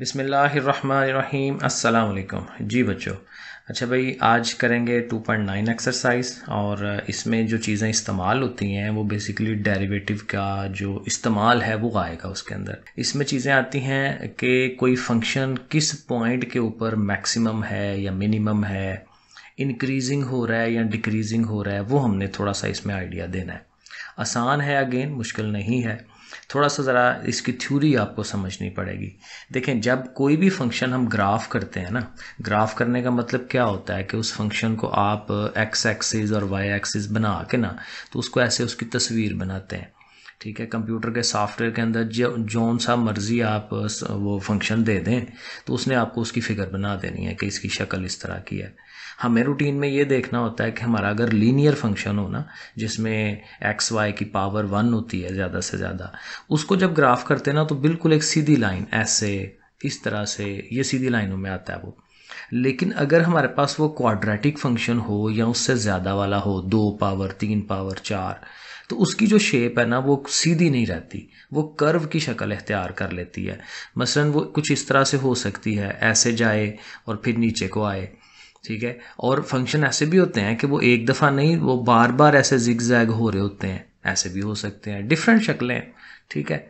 बिसमीम अल्लाम जी बच्चों अच्छा भाई आज करेंगे 2.9 एक्सरसाइज और इसमें जो चीज़ें इस्तेमाल होती हैं वो बेसिकली डेरिवेटिव का जो इस्तेमाल है वो आएगा उसके अंदर इसमें चीज़ें आती हैं कि कोई फंक्शन किस पॉइंट के ऊपर मैक्सिमम है या मिनिमम है इंक्रीजिंग हो रहा है या डिक्रीजिंग हो रहा है वो हमने थोड़ा सा इसमें आइडिया देना है आसान है अगेन मुश्किल नहीं है थोड़ा सा ज़रा इसकी थ्योरी आपको समझनी पड़ेगी देखें जब कोई भी फंक्शन हम ग्राफ करते हैं ना ग्राफ करने का मतलब क्या होता है कि उस फंक्शन को आप एक्स एक्सिस और वाई एक्सिस बना के ना तो उसको ऐसे उसकी तस्वीर बनाते हैं ठीक है कंप्यूटर के सॉफ्टवेयर के अंदर जो जौन सा मर्ज़ी आप वो फंक्शन दे दें तो उसने आपको उसकी फ़िगर बना देनी है कि इसकी शक्ल इस तरह की है हमें रूटीन में ये देखना होता है कि हमारा अगर लीनियर फंक्शन हो ना जिसमें एक्स वाई की पावर वन होती है ज़्यादा से ज़्यादा उसको जब ग्राफ करते ना तो बिल्कुल एक सीधी लाइन ऐसे इस तरह से ये सीधी लाइनों में आता है वो लेकिन अगर हमारे पास वो क्वाड्रेटिक फंक्शन हो या उससे ज़्यादा वाला हो दो पावर तीन पावर चार तो उसकी जो शेप है ना वो सीधी नहीं रहती वो कर्व की शक्ल अख्तियार कर लेती है मसलन वो कुछ इस तरह से हो सकती है ऐसे जाए और फिर नीचे को आए ठीक है और फंक्शन ऐसे भी होते हैं कि वो एक दफ़ा नहीं वो बार बार ऐसे जिग जैग हो रहे होते हैं ऐसे भी हो सकते हैं डिफरेंट शक्लें ठीक है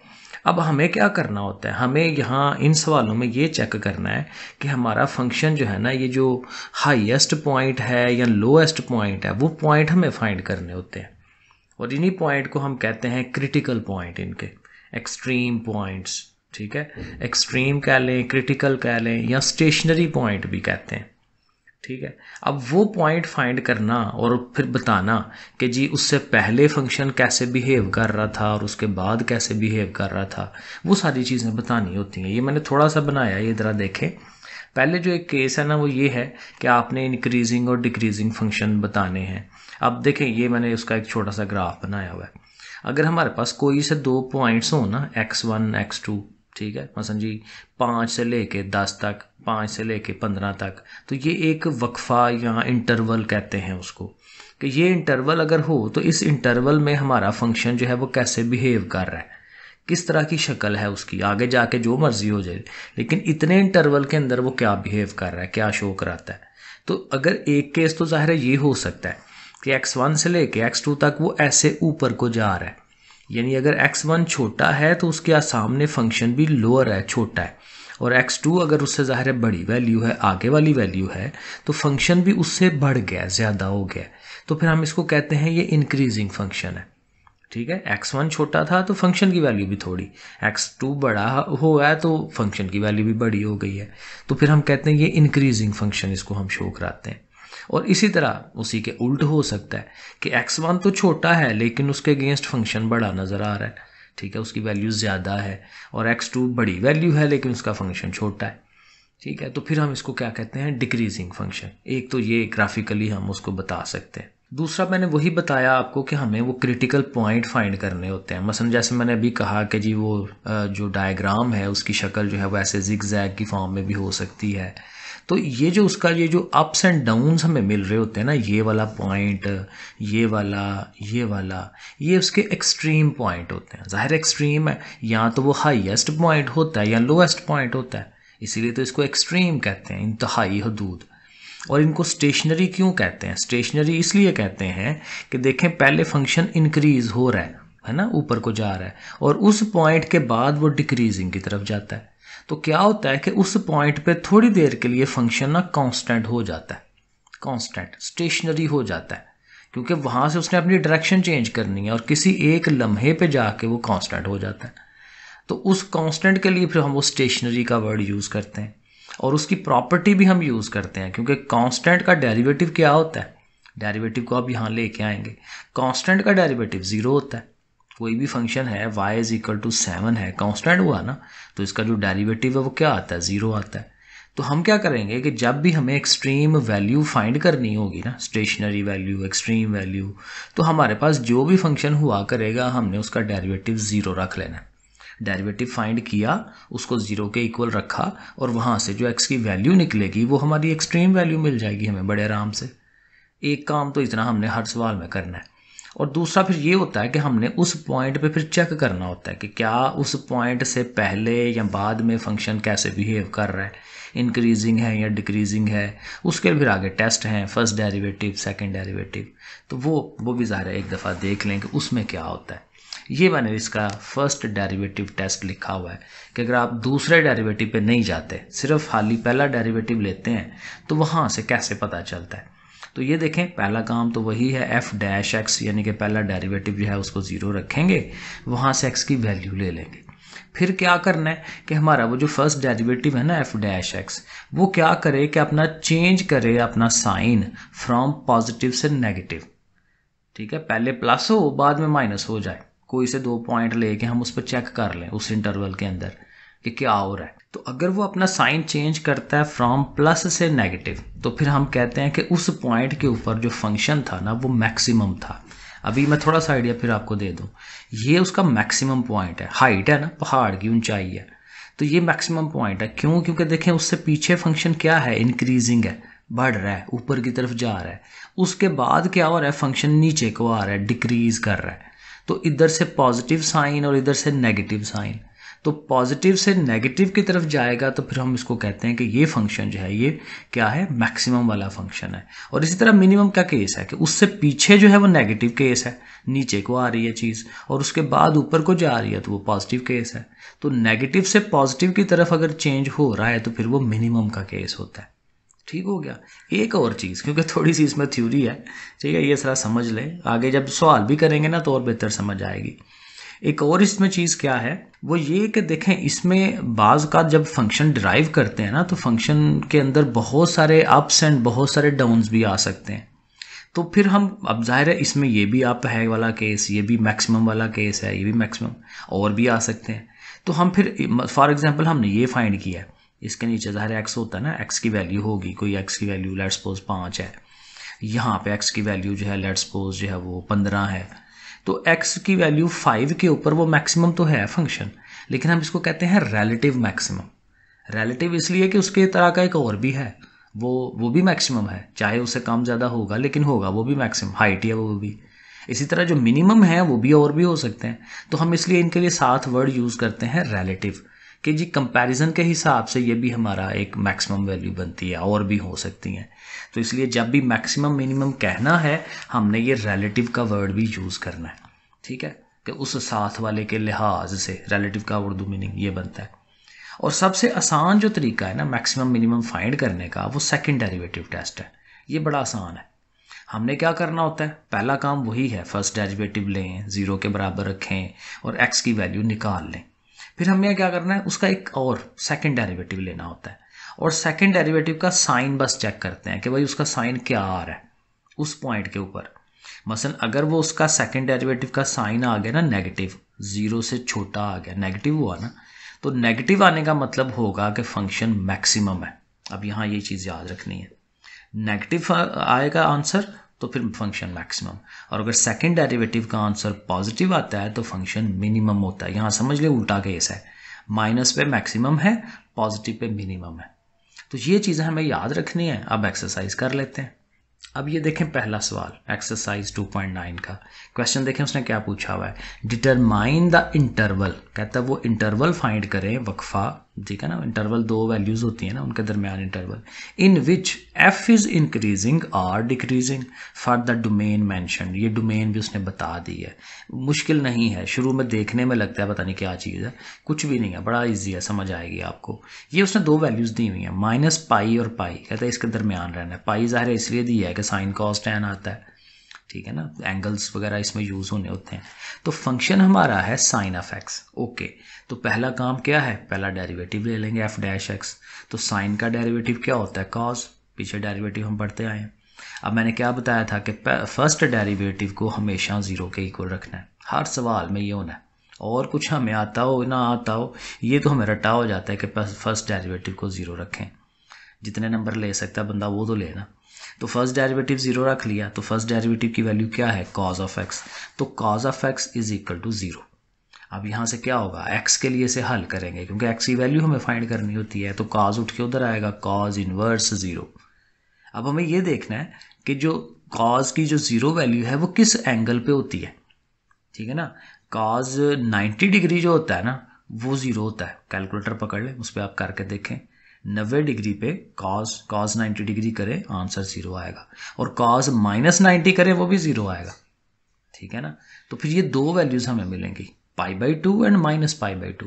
अब हमें क्या करना होता है हमें यहाँ इन सवालों में ये चेक करना है कि हमारा फंक्शन जो है ना ये जो हाईएस्ट पॉइंट है या लोएस्ट पॉइंट है वो पॉइंट हमें फाइंड करने होते हैं और इन्हीं पॉइंट को हम कहते हैं क्रिटिकल पॉइंट इनके एक्सट्रीम पॉइंट्स ठीक है एक्सट्रीम कह लें क्रिटिकल कह लें या स्टेशनरी पॉइंट भी कहते हैं ठीक है अब वो पॉइंट फाइंड करना और फिर बताना कि जी उससे पहले फंक्शन कैसे बिहेव कर रहा था और उसके बाद कैसे बिहेव कर रहा था वो सारी चीज़ें बतानी होती हैं ये मैंने थोड़ा सा बनाया ये ज़रा देखें पहले जो एक केस है ना वो ये है कि आपने इंक्रीजिंग और डिक्रीजिंग फंक्शन बताने हैं अब देखें ये मैंने उसका एक छोटा सा ग्राफ बनाया हुआ है अगर हमारे पास कोई से दो पॉइंट्स हो ना एक्स वन एक्स टू ठीक है मसन जी पाँच से ले कर दस तक पाँच से ले कर पंद्रह तक तो ये एक वक्फ़ा या इंटरवल कहते हैं उसको कि ये इंटरवल अगर हो तो इस इंटरवल में हमारा फंक्शन जो है वो कैसे बिहेव कर रहा है किस तरह की शक्ल है उसकी आगे जाके जो मर्जी हो जाए लेकिन इतने इंटरवल के अंदर वो क्या बिहेव कर रहा है क्या शो कराता है तो अगर एक केस तो ज़ाहिर है ये हो सकता है कि एक्स वन से लेके एक्स टू तक वो ऐसे ऊपर को जा रहा है यानी अगर एक्स वन छोटा है तो उसके सामने फंक्शन भी लोअर है छोटा है और एक्स टू अगर उससे ज़ाहिर है बड़ी वैल्यू है आगे वाली वैल्यू है तो फंक्शन भी उससे बढ़ गया ज़्यादा हो गया तो फिर हम इसको कहते हैं ये इंक्रीजिंग फंक्शन है ठीक है एक्स वन छोटा था तो फंक्शन की वैल्यू भी थोड़ी एक्स टू बड़ा हो गया तो फंक्शन की वैल्यू भी बड़ी हो गई है तो फिर हम कहते हैं ये इंक्रीजिंग फंक्शन इसको हम शो कराते हैं और इसी तरह उसी के उल्ट हो सकता है कि एक्स वन तो छोटा है लेकिन उसके अगेंस्ट फंक्शन बड़ा नज़र आ रहा है ठीक है उसकी वैल्यू ज़्यादा है और एक्स टू बड़ी वैल्यू है लेकिन उसका फंक्शन छोटा है ठीक है तो फिर हम इसको क्या कहते हैं डिक्रीजिंग फंक्शन एक तो ये ग्राफिकली हम उसको बता सकते हैं दूसरा मैंने वही बताया आपको कि हमें वो क्रिटिकल पॉइंट फाइंड करने होते हैं मसलन जैसे मैंने अभी कहा कि जी वो जो डायग्राम है उसकी शक्ल जो है ऐसे जिग जैग की फॉर्म में भी हो सकती है तो ये जो उसका ये जो अप्स एंड डाउन्स हमें मिल रहे होते हैं ना ये वाला पॉइंट ये वाला ये वाला ये उसके एक्सट्रीम पॉइंट होते हैं ज़ाहिर एक्सट्रीम है या तो वो हाईएस्ट पॉइंट होता है या लोएस्ट पॉइंट होता है इसीलिए तो इसको एक्सट्रीम कहते हैं इंतहाई तो हदूद और इनको स्टेशनरी क्यों कहते हैं स्टेशनरी इसलिए कहते हैं कि देखें पहले फंक्शन इंक्रीज हो रहा है है ना ऊपर को जा रहा है और उस पॉइंट के बाद वो डिक्रीजिंग की तरफ जाता है तो क्या होता है कि उस पॉइंट पे थोड़ी देर के लिए फंक्शन ना कांस्टेंट हो जाता है कांस्टेंट स्टेशनरी हो जाता है क्योंकि वहाँ से उसने अपनी डायरेक्शन चेंज करनी है और किसी एक लम्हे पे जाके वो कांस्टेंट हो जाता है तो उस कांस्टेंट के लिए फिर हम वो स्टेशनरी का वर्ड यूज़ करते हैं और उसकी प्रॉपर्टी भी हम यूज़ करते हैं क्योंकि कांस्टेंट का डेरिवेटिव क्या होता है डेरिवेटिव को आप यहाँ लेके आएंगे कांस्टेंट का डेरिवेटिव ज़ीरो होता है कोई भी फंक्शन है y is equal to seven है कॉन्स्टेंट हुआ ना तो इसका जो डेरिवेटिव है वो क्या आता है ज़ीरो आता है तो हम क्या करेंगे कि जब भी हमें एक्सट्रीम वैल्यू फाइंड करनी होगी ना स्टेशनरी वैल्यू एक्सट्रीम वैल्यू तो हमारे पास जो भी फंक्शन हुआ करेगा हमने उसका डेरिवेटिव ज़ीरो रख लेना है डेरिवेटिव फाइंड किया उसको ज़ीरो के इक्वल रखा और वहाँ से जो एक्स की वैल्यू निकलेगी वो हमारी एक्सट्रीम वैल्यू मिल जाएगी हमें बड़े आराम से एक काम तो इतना हमने हर सवाल में करना है और दूसरा फिर ये होता है कि हमने उस पॉइंट पे फिर चेक करना होता है कि क्या उस पॉइंट से पहले या बाद में फंक्शन कैसे बिहेव कर रहा है इंक्रीजिंग है या डिक्रीजिंग है उसके फिर आगे टेस्ट हैं फर्स्ट डेरिवेटिव सेकंड डेरिवेटिव तो वो वो भी ज़ाहिर है एक दफ़ा देख लें कि उसमें क्या होता है ये मैंने इसका फर्स्ट डेरिवेटिव टेस्ट लिखा हुआ है कि अगर आप दूसरे डेरिवेटिव पे नहीं जाते सिर्फ हाली पहला डेरिवेटिव लेते हैं तो वहाँ से कैसे पता चलता है तो ये देखें पहला काम तो वही है एफ डैश एक्स यानी कि पहला डेरिवेटिव जो है उसको ज़ीरो रखेंगे वहाँ से एक्स की वैल्यू ले लेंगे फिर क्या करना है कि हमारा वो जो फर्स्ट डेरिवेटिव है ना एफ डैश एक्स वो क्या करे कि अपना चेंज करे अपना साइन फ्रॉम पॉजिटिव से नेगेटिव ठीक है पहले प्लस हो बाद में माइनस हो जाए कोई से दो पॉइंट लेके हम उस पर चेक कर लें उस इंटरवल के अंदर कि क्या हो रहा है तो अगर वो अपना साइन चेंज करता है फ्रॉम प्लस से नेगेटिव तो फिर हम कहते हैं कि उस पॉइंट के ऊपर जो फंक्शन था ना वो मैक्सिमम था अभी मैं थोड़ा सा आइडिया फिर आपको दे दूँ ये उसका मैक्सिमम पॉइंट है हाइट है ना पहाड़ की ऊंचाई है तो ये मैक्सिमम पॉइंट है क्यों क्योंकि देखें उससे पीछे फंक्शन क्या है इंक्रीजिंग है बढ़ रहा है ऊपर की तरफ जा रहा है उसके बाद क्या हो रहा है फंक्शन नीचे को आ रहा है डिक्रीज कर रहा है तो इधर से पॉजिटिव साइन और इधर से नेगेटिव साइन तो पॉजिटिव से नेगेटिव की तरफ जाएगा तो फिर हम इसको कहते हैं कि ये फंक्शन जो है ये क्या है मैक्सिमम वाला फंक्शन है और इसी तरह मिनिमम का केस है कि उससे पीछे जो है वो नेगेटिव केस है नीचे को आ रही है चीज़ और उसके बाद ऊपर को जा रही है तो वो पॉजिटिव केस है तो नेगेटिव से पॉजिटिव की तरफ अगर चेंज हो रहा है तो फिर वो मिनिमम का केस होता है ठीक हो गया एक और चीज़ क्योंकि थोड़ी सी इसमें थ्योरी है ठीक है ये सारा समझ लें आगे जब सवाल भी करेंगे ना तो और बेहतर समझ आएगी एक और इसमें चीज़ क्या है वो ये कि देखें इसमें बाज़ का जब फंक्शन ड्राइव करते हैं ना तो फंक्शन के अंदर बहुत सारे अप्स एंड बहुत सारे डाउन्स भी आ सकते हैं तो फिर हम अब जाहिर है इसमें ये भी आप है वाला केस ये भी मैक्सिमम वाला केस है ये भी मैक्सिमम और भी आ सकते हैं तो हम फिर फॉर एग्जांपल हमने ये फाइंड किया इसके नीचे ज़ाहिर एक्स होता है ना एक्स की वैल्यू होगी कोई एक्स की वैल्यू लेट सपोज पाँच है यहाँ पे एक्स की वैल्यू जो है लेट सपोज जो है वो पंद्रह है तो एक्स की वैल्यू फाइव के ऊपर वो मैक्सिमम तो है फंक्शन लेकिन हम इसको कहते हैं रेलेटिव मैक्सिमम रेलेटिव इसलिए कि उसके तरह का एक और भी है वो वो भी मैक्सिमम है चाहे उससे कम ज़्यादा होगा लेकिन होगा वो भी मैक्सिमम हाइट है वो भी इसी तरह जो मिनिमम है वो भी और भी हो सकते हैं तो हम इसलिए इनके लिए सात वर्ड यूज़ करते हैं रेलेटिव कि जी कंपैरिजन के हिसाब से ये भी हमारा एक मैक्सिमम वैल्यू बनती है और भी हो सकती हैं तो इसलिए जब भी मैक्सिमम मिनिमम कहना है हमने ये रिलेटिव का वर्ड भी यूज़ करना है ठीक है कि उस साथ वाले के लिहाज से रिलेटिव का उर्दू मीनिंग ये बनता है और सबसे आसान जो तरीका है ना मैक्सिमम मिनिमम फाइंड करने का वो सेकेंड डेरीवेटिव टेस्ट है ये बड़ा आसान है हमने क्या करना होता है पहला काम वही है फर्स्ट डेरीवेटिव लें ज़ीरो के बराबर रखें और एक्स की वैल्यू निकाल लें फिर हमें क्या करना है उसका एक और सेकेंड डेरिवेटिव लेना होता है और सेकेंड डेरिवेटिव का साइन बस चेक करते हैं कि भाई उसका साइन क्या आ रहा है उस पॉइंट के ऊपर मसलन अगर वो उसका सेकेंड डेरिवेटिव का साइन आ गया ना नेगेटिव ज़ीरो से छोटा आ गया नेगेटिव हुआ ना तो नेगेटिव आने का मतलब होगा कि फंक्शन मैक्सिमम है अब यहाँ ये चीज़ याद रखनी है नेगेटिव आएगा आंसर तो फिर फंक्शन मैक्सिमम और अगर सेकंड डेरिवेटिव का आंसर पॉजिटिव आता है तो फंक्शन मिनिमम होता है यहाँ समझ ले उल्टा केस है माइनस पे मैक्सिमम है पॉजिटिव पे मिनिमम है तो ये चीज़ें हमें याद रखनी है अब एक्सरसाइज कर लेते हैं अब ये देखें पहला सवाल एक्सरसाइज 2.9 का क्वेश्चन देखें उसने क्या पूछा हुआ है डिटरमाइन द इंटरवल कहता है वो इंटरवल फाइंड करें वक्फा ठीक है ना इंटरवल दो वैल्यूज होती है ना उनके दरमियान interval in which f is increasing or decreasing for the domain mention ये डोमेन भी उसने बता दी है मुश्किल नहीं है शुरू में देखने में लगता है पता नहीं क्या चीज़ है कुछ भी नहीं है बड़ा ईजी है समझ आएगी आपको ये उसने दो वैल्यूज़ दी हुई हैं माइनस पाई और पाई कहता है इसके दरमियान रहना है पाई ज़ाहिर इसलिए दी है कि साइन कॉस्ट टैन आता है ठीक है ना एंगल्स वगैरह इसमें यूज़ होने होते हैं तो फंक्शन हमारा है साइन ऑफ एक्स ओके तो पहला काम क्या है पहला डेरिवेटिव ले लेंगे एफ डैश एक्स तो साइन का डेरिवेटिव क्या होता है कॉज पीछे डेरिवेटिव हम पढ़ते आए हैं अब मैंने क्या बताया था कि फर्स्ट डेरिवेटिव को हमेशा ज़ीरो के इक्वल रखना है हर सवाल में ये होना है और कुछ हमें आता हो ना आता हो ये तो हमें रटा हो जाता है कि फर्स्ट डेरिवेटिव को ज़ीरो रखें जितने नंबर ले सकता है बंदा वो तो लेना तो फर्स्ट डेरिवेटिव जीरो रख लिया तो फर्स्ट डेरिवेटिव की वैल्यू क्या है कॉज ऑफ एक्स तो cos of x is equal to zero अब यहाँ से क्या होगा एक्स के लिए इसे हल करेंगे क्योंकि एक्स की वैल्यू हमें फाइंड करनी होती है तो कॉज उठ के उधर आएगा कॉज इनवर्स जीरो अब हमें यह देखना है कि जो कॉज की जो जीरो वैल्यू है वो किस एंगल पे होती है ठीक है ना कॉज 90 डिग्री जो होता है ना वो ज़ीरो होता है कैलकुलेटर पकड़ लें उस पर आप करके देखें नब्बे डिग्री पे कॉज कॉज नाइन्टी डिग्री करें आंसर ज़ीरो आएगा और कॉज माइनस नाइन्टी करें वो भी ज़ीरो आएगा ठीक है ना तो फिर ये दो वैल्यूज़ हमें मिलेंगी pi by two and minus pi by two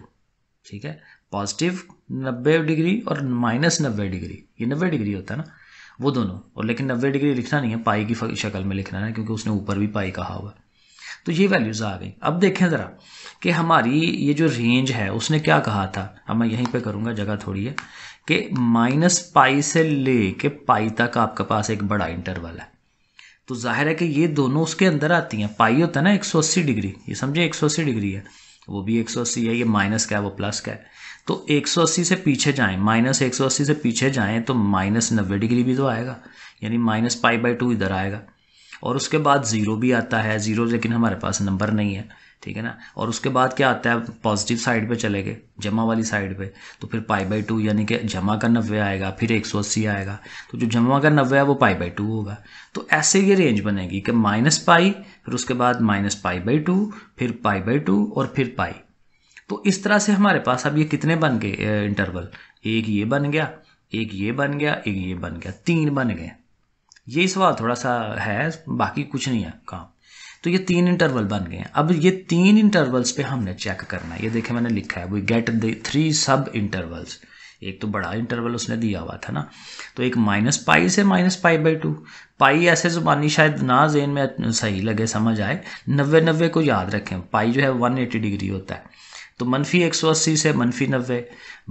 ठीक है पॉजिटिव नब्बे डिग्री और माइनस नब्बे डिग्री ये नब्बे डिग्री होता है ना वो दोनों और लेकिन नब्बे डिग्री लिखना नहीं है पाई की शक्ल में लिखना है क्योंकि उसने ऊपर भी पाई कहा हुआ तो ये वैल्यूज़ आ गई अब देखें ज़रा कि हमारी ये जो रेंज है उसने क्या कहा था अब मैं यहीं पे करूँगा जगह थोड़ी है कि माइनस पाई से ले के पाई तक आपके पास एक बड़ा इंटरवल है तो जाहिर है कि ये दोनों उसके अंदर आती हैं पाई होता है ना 180 डिग्री ये समझे 180 डिग्री है वो भी 180 है ये माइनस का है वो प्लस का है तो 180 से पीछे जाएं माइनस 180 से पीछे जाएं तो माइनस नब्बे डिग्री भी तो आएगा यानी माइनस पाई बाई टू इधर आएगा और उसके बाद ज़ीरो भी आता है ज़ीरो लेकिन हमारे पास नंबर नहीं है ठीक है ना और उसके बाद क्या आता है पॉजिटिव साइड पे चले गए जमा वाली साइड पे तो फिर पाई बाई टू यानी कि जमा का नब्बे आएगा फिर एक सौ अस्सी आएगा तो जो जमा का नब्बे है वो पाई बाई टू होगा तो ऐसे ये रेंज बनेगी कि माइनस पाई फिर उसके बाद माइनस पाई बाई टू फिर पाई बाई टू और फिर पाई तो इस तरह से हमारे पास अब ये कितने बन गए इंटरवल एक ये बन गया एक ये बन गया एक ये बन गया तीन बन गए यही सवाल थोड़ा सा है बाकी कुछ नहीं है काम तो ये तीन इंटरवल बन गए हैं अब ये तीन इंटरवल्स पे हमने चेक करना है ये देखे मैंने लिखा है we get the three sub intervals एक तो बड़ा इंटरवल उसने दिया हुआ था ना तो एक माइनस पाई से minus pi by two pi ऐसे जुबानी शायद ना जेन में सही लगे समझ आए नब्बे नब्बे को याद रखें पाई जो है वन एटी डिग्री होता है तो मनफी एक सौ अस्सी से मनफी नब्बे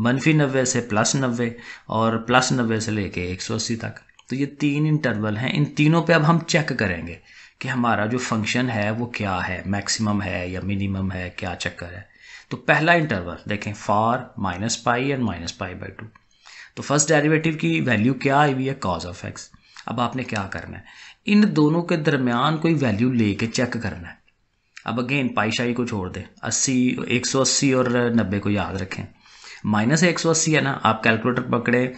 मनफी नब्बे से प्लस नब्बे और प्लस नब्बे से लेके एक सौ अस्सी तक तो ये तीन इंटरवल हैं इन तीनों पे अब हम चेक करेंगे कि हमारा जो फंक्शन है वो क्या है मैक्सिमम है या मिनिमम है क्या चक्कर है तो पहला इंटरवल देखें for minus pi and minus pi by two तो फर्स्ट डेरिवेटिव की वैल्यू क्या आई हुई है कॉज ऑफ एक्स अब आपने क्या करना है इन दोनों के दरमियान कोई वैल्यू लेके चेक करना है अब अगेन पाईशाही को छोड़ दें अस्सी एक सौ अस्सी और नब्बे को याद रखें माइनस एक सौ अस्सी है ना आप कैलकुलेटर पकड़ें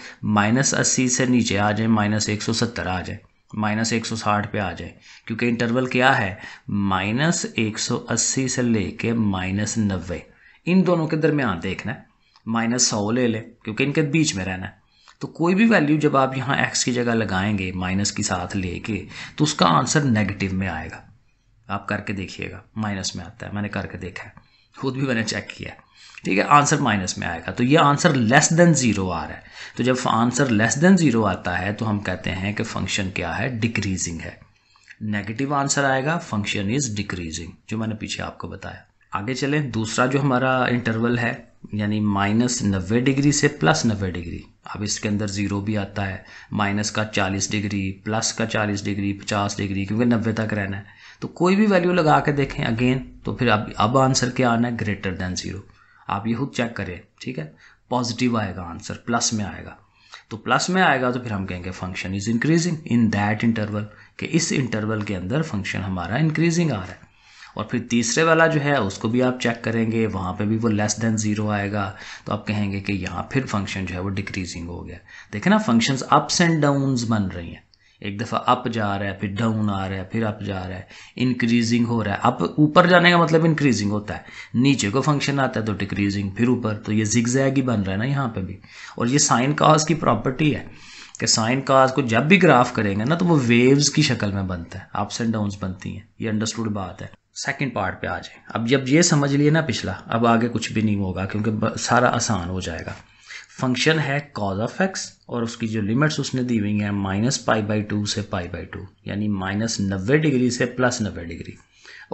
माइनस अस्सी से नीचे आ जाए माइनस एक सौ सत्तर आ जाए माइनस एक सौ साठ पे आ जाए क्योंकि इंटरवल क्या है माइनस एक सौ अस्सी से लेके माइनस नब्बे इन दोनों के दरमियान देखना है माइनस सौ ले लें क्योंकि इनके बीच में रहना है तो कोई भी वैल्यू जब आप यहाँ एक्स की जगह लगाएंगे माइनस के साथ लेके तो उसका आंसर नेगेटिव में आएगा आप करके देखिएगा माइनस में आता है मैंने करके देखा है खुद भी मैंने चेक किया है ठीक है आंसर माइनस में आएगा तो ये आंसर लेस देन ज़ीरो आ रहा है तो जब आंसर लेस देन ज़ीरो आता है तो हम कहते हैं कि फंक्शन क्या है डिक्रीजिंग है नेगेटिव आंसर आएगा फंक्शन इज़ डिक्रीजिंग जो मैंने पीछे आपको बताया आगे चलें दूसरा जो हमारा इंटरवल है यानी माइनस नब्बे डिग्री से प्लस नब्बे डिग्री अब इसके अंदर ज़ीरो भी आता है माइनस का चालीस डिग्री प्लस का चालीस डिग्री पचास डिग्री क्योंकि नब्बे तक रहना है तो कोई भी वैल्यू लगा के देखें अगेन तो फिर अब अब आंसर क्या आना है ग्रेटर देन ज़ीरो आप ये खुद चेक करें ठीक है पॉजिटिव आएगा आंसर प्लस में आएगा तो प्लस में आएगा तो फिर हम कहेंगे function is increasing in that interval कि इस इंटरवल के अंदर फंक्शन हमारा इंक्रीजिंग आ रहा है और फिर तीसरे वाला जो है उसको भी आप चेक करेंगे वहाँ पे भी वो लेस देन ज़ीरो आएगा तो आप कहेंगे कि यहाँ फिर फंक्शन जो है वो डिक्रीजिंग हो गया देखे ना फंक्शंस अप्स एंड डाउन्स बन रही हैं एक दफ़ा अप जा रहा है फिर डाउन आ रहा है फिर अप जा रहा है इंक्रीजिंग हो रहा है अप ऊपर जाने का मतलब इंक्रीजिंग होता है नीचे को फंक्शन आता है तो डिक्रीजिंग फिर ऊपर तो ये जिगजैग ही बन रहा है ना यहाँ पे भी और ये साइन काज की प्रॉपर्टी है कि साइन काज को जब भी ग्राफ करेंगे ना तो वो वेव्स की शक्ल में बनता है अप्स एंड डाउन बनती हैं ये अंडरस्टूड बात है सेकेंड पार्ट पे आ जाए अब जब ये समझ लिए ना पिछला अब आगे कुछ भी नहीं होगा क्योंकि सारा आसान हो जाएगा फंक्शन है कॉज ऑफ एक्स और उसकी जो लिमिट्स उसने दी हुई हैं माइनस पाई बाई टू से पाई बाई टू यानी माइनस नब्बे डिग्री से प्लस नब्बे डिग्री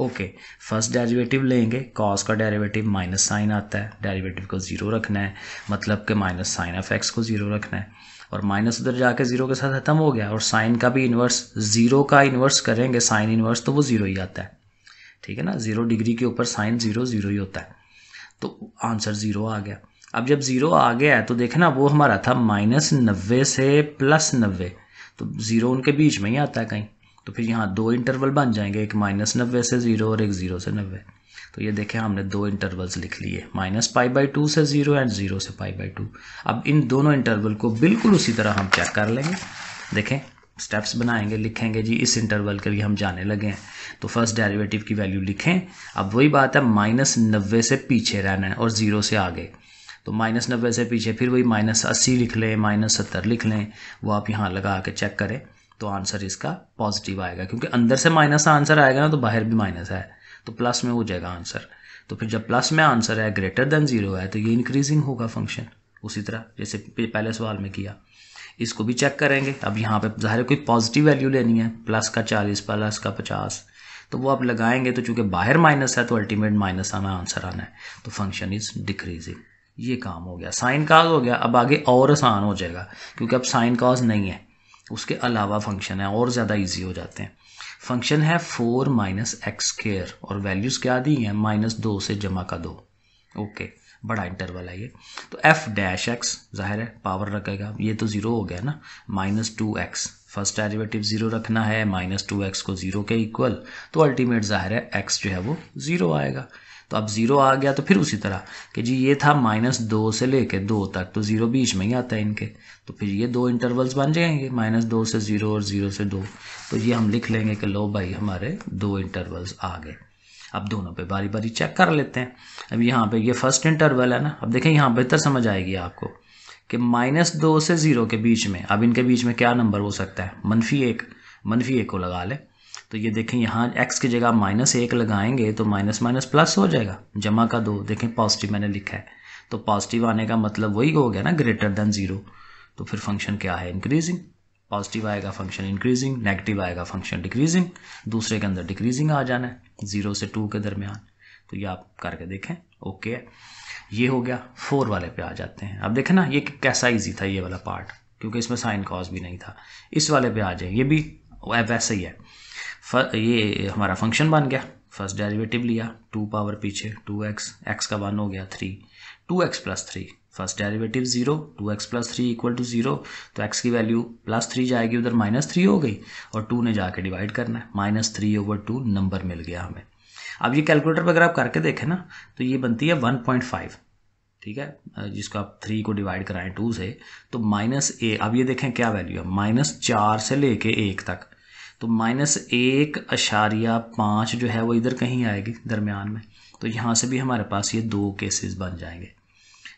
ओके फर्स्ट डेरिवेटिव लेंगे कॉज का डेरिवेटिव माइनस साइन आता है डेरिवेटिव को ज़ीरो रखना है मतलब कि माइनस साइन ऑफ एक्स को ज़ीरो रखना है और माइनस उधर जाके ज़ीरो के साथ ख़त्म हो गया और साइन का भी इन्वर्स ज़ीरो का इन्वर्स करेंगे साइन इन्वर्स तो वो ज़ीरो ही आता है ठीक है ना ज़ीरो डिग्री के ऊपर साइन ज़ीरो ज़ीरो ही होता है तो आंसर ज़ीरो आ गया अब जब ज़ीरो आ गया है तो देखना वो हमारा था माइनस नब्बे से प्लस नब्बे तो ज़ीरो उनके बीच में ही आता है कहीं तो फिर यहाँ दो इंटरवल बन जाएंगे एक माइनस नब्बे से ज़ीरो और एक ज़ीरो से नब्बे तो ये देखें हमने दो इंटरवल्स लिख लिए माइनस पाई बाई टू से ज़ीरो एंड ज़ीरो से पाई बाई टू अब इन दोनों इंटरवल को बिल्कुल उसी तरह हम चेक कर लेंगे देखें स्टेप्स बनाएंगे लिखेंगे जी इस इंटरवल के लिए हम जाने लगे हैं तो फर्स्ट डेरिवेटिव की वैल्यू लिखें अब वही बात है माइनस नब्बे से पीछे रहना है और ज़ीरो से आगे तो माइनस नब्बे से पीछे फिर वही माइनस अस्सी लिख लें माइनस सत्तर लिख लें वो आप यहाँ लगा के चेक करें तो आंसर इसका पॉजिटिव आएगा क्योंकि अंदर से माइनस आंसर आएगा ना तो बाहर भी माइनस है तो प्लस में हो जाएगा आंसर तो फिर जब प्लस में आंसर है ग्रेटर देन ज़ीरो है तो ये इंक्रीजिंग होगा फंक्शन उसी तरह जैसे पहले सवाल में किया इसको भी चेक करेंगे अब यहाँ पे ज़ाहिर कोई पॉजिटिव वैल्यू लेनी है प्लस का चालीस प्लस का पचास तो वो आप लगाएंगे तो चूंकि बाहर माइनस है तो अल्टीमेट माइनस आना आंसर आना है तो फंक्शन इज़ डिक्रीजिंग ये काम हो गया साइन काज हो गया अब आगे और आसान हो जाएगा क्योंकि अब साइन काज नहीं है उसके अलावा फंक्शन है और ज़्यादा इजी हो जाते हैं फंक्शन है फोर माइनस एक्स केयर और वैल्यूज़ क्या दी हैं माइनस दो से जमा का दो ओके बड़ा इंटरवल है ये तो एफ डैश एक्स ज़ाहिर है पावर रखेगा ये तो ज़ीरो हो गया ना minus two x first derivative zero रखना है माइनस टू एक्स को ज़ीरो के इक्वल तो अल्टीमेट ज़ाहिर है एक्स जो है वो ज़ीरो आएगा तो अब ज़ीरो आ गया तो फिर उसी तरह कि जी ये था माइनस दो से लेके दो तक तो ज़ीरो बीच में ही आता है इनके तो फिर ये दो इंटरवल्स बन जाएंगे माइनस दो से ज़ीरो और ज़ीरो से दो तो ये हम लिख लेंगे कि लो भाई हमारे दो इंटरवल्स आ गए अब दोनों पे बारी बारी चेक कर लेते हैं अब यहाँ पे ये फर्स्ट इंटरवल है ना अब देखें यहाँ बेहतर समझ आएगी आपको कि माइनस दो से ज़ीरो के बीच में अब इनके बीच में क्या नंबर हो सकता है मनफी एक मनफी एक को लगा लें तो ये देखें यहाँ एक्स की जगह माइनस एक लगाएंगे तो माइनस माइनस प्लस हो जाएगा जमा का दो देखें पॉजिटिव मैंने लिखा है तो पॉजिटिव आने का मतलब वही हो गया ना ग्रेटर देन ज़ीरो तो फिर फंक्शन क्या है इंक्रीजिंग पॉजिटिव आएगा फंक्शन इंक्रीजिंग नेगेटिव आएगा फंक्शन डिक्रीजिंग दूसरे के अंदर डिक्रीजिंग आ जाना है ज़ीरो से टू के दरमियान तो ये आप करके देखें ओके ये हो गया फोर वाले पे आ जाते हैं अब देखें ना ये कैसा इजी था ये वाला पार्ट क्योंकि इसमें साइन कॉज भी नहीं था इस वाले पे आ जाए ये भी वैसे ही है ये हमारा फंक्शन बन गया फर्स्ट डेरिवेटिव लिया टू पावर पीछे टू एक्स एक्स का वन हो गया three two x plus three first derivative zero two x plus three equal to zero तो एक्स की वैल्यू प्लस थ्री जाएगी उधर माइनस थ्री हो गई और टू ने जाके डिवाइड करना है minus three over two number मिल गया हमें अब ये कैलकुलेटर पर अगर आप करके देखें ना तो ये बनती है वन पॉइंट फाइव ठीक है जिसको आप थ्री को डिवाइड कराएं टू से तो माइनस ए अब ये देखें क्या वैल्यू है माइनस चार से लेके एक तक तो माइनस एक अशारिया पाँच जो है वो इधर कहीं आएगी दरमियान में तो यहाँ से भी हमारे पास ये दो केसेस बन जाएंगे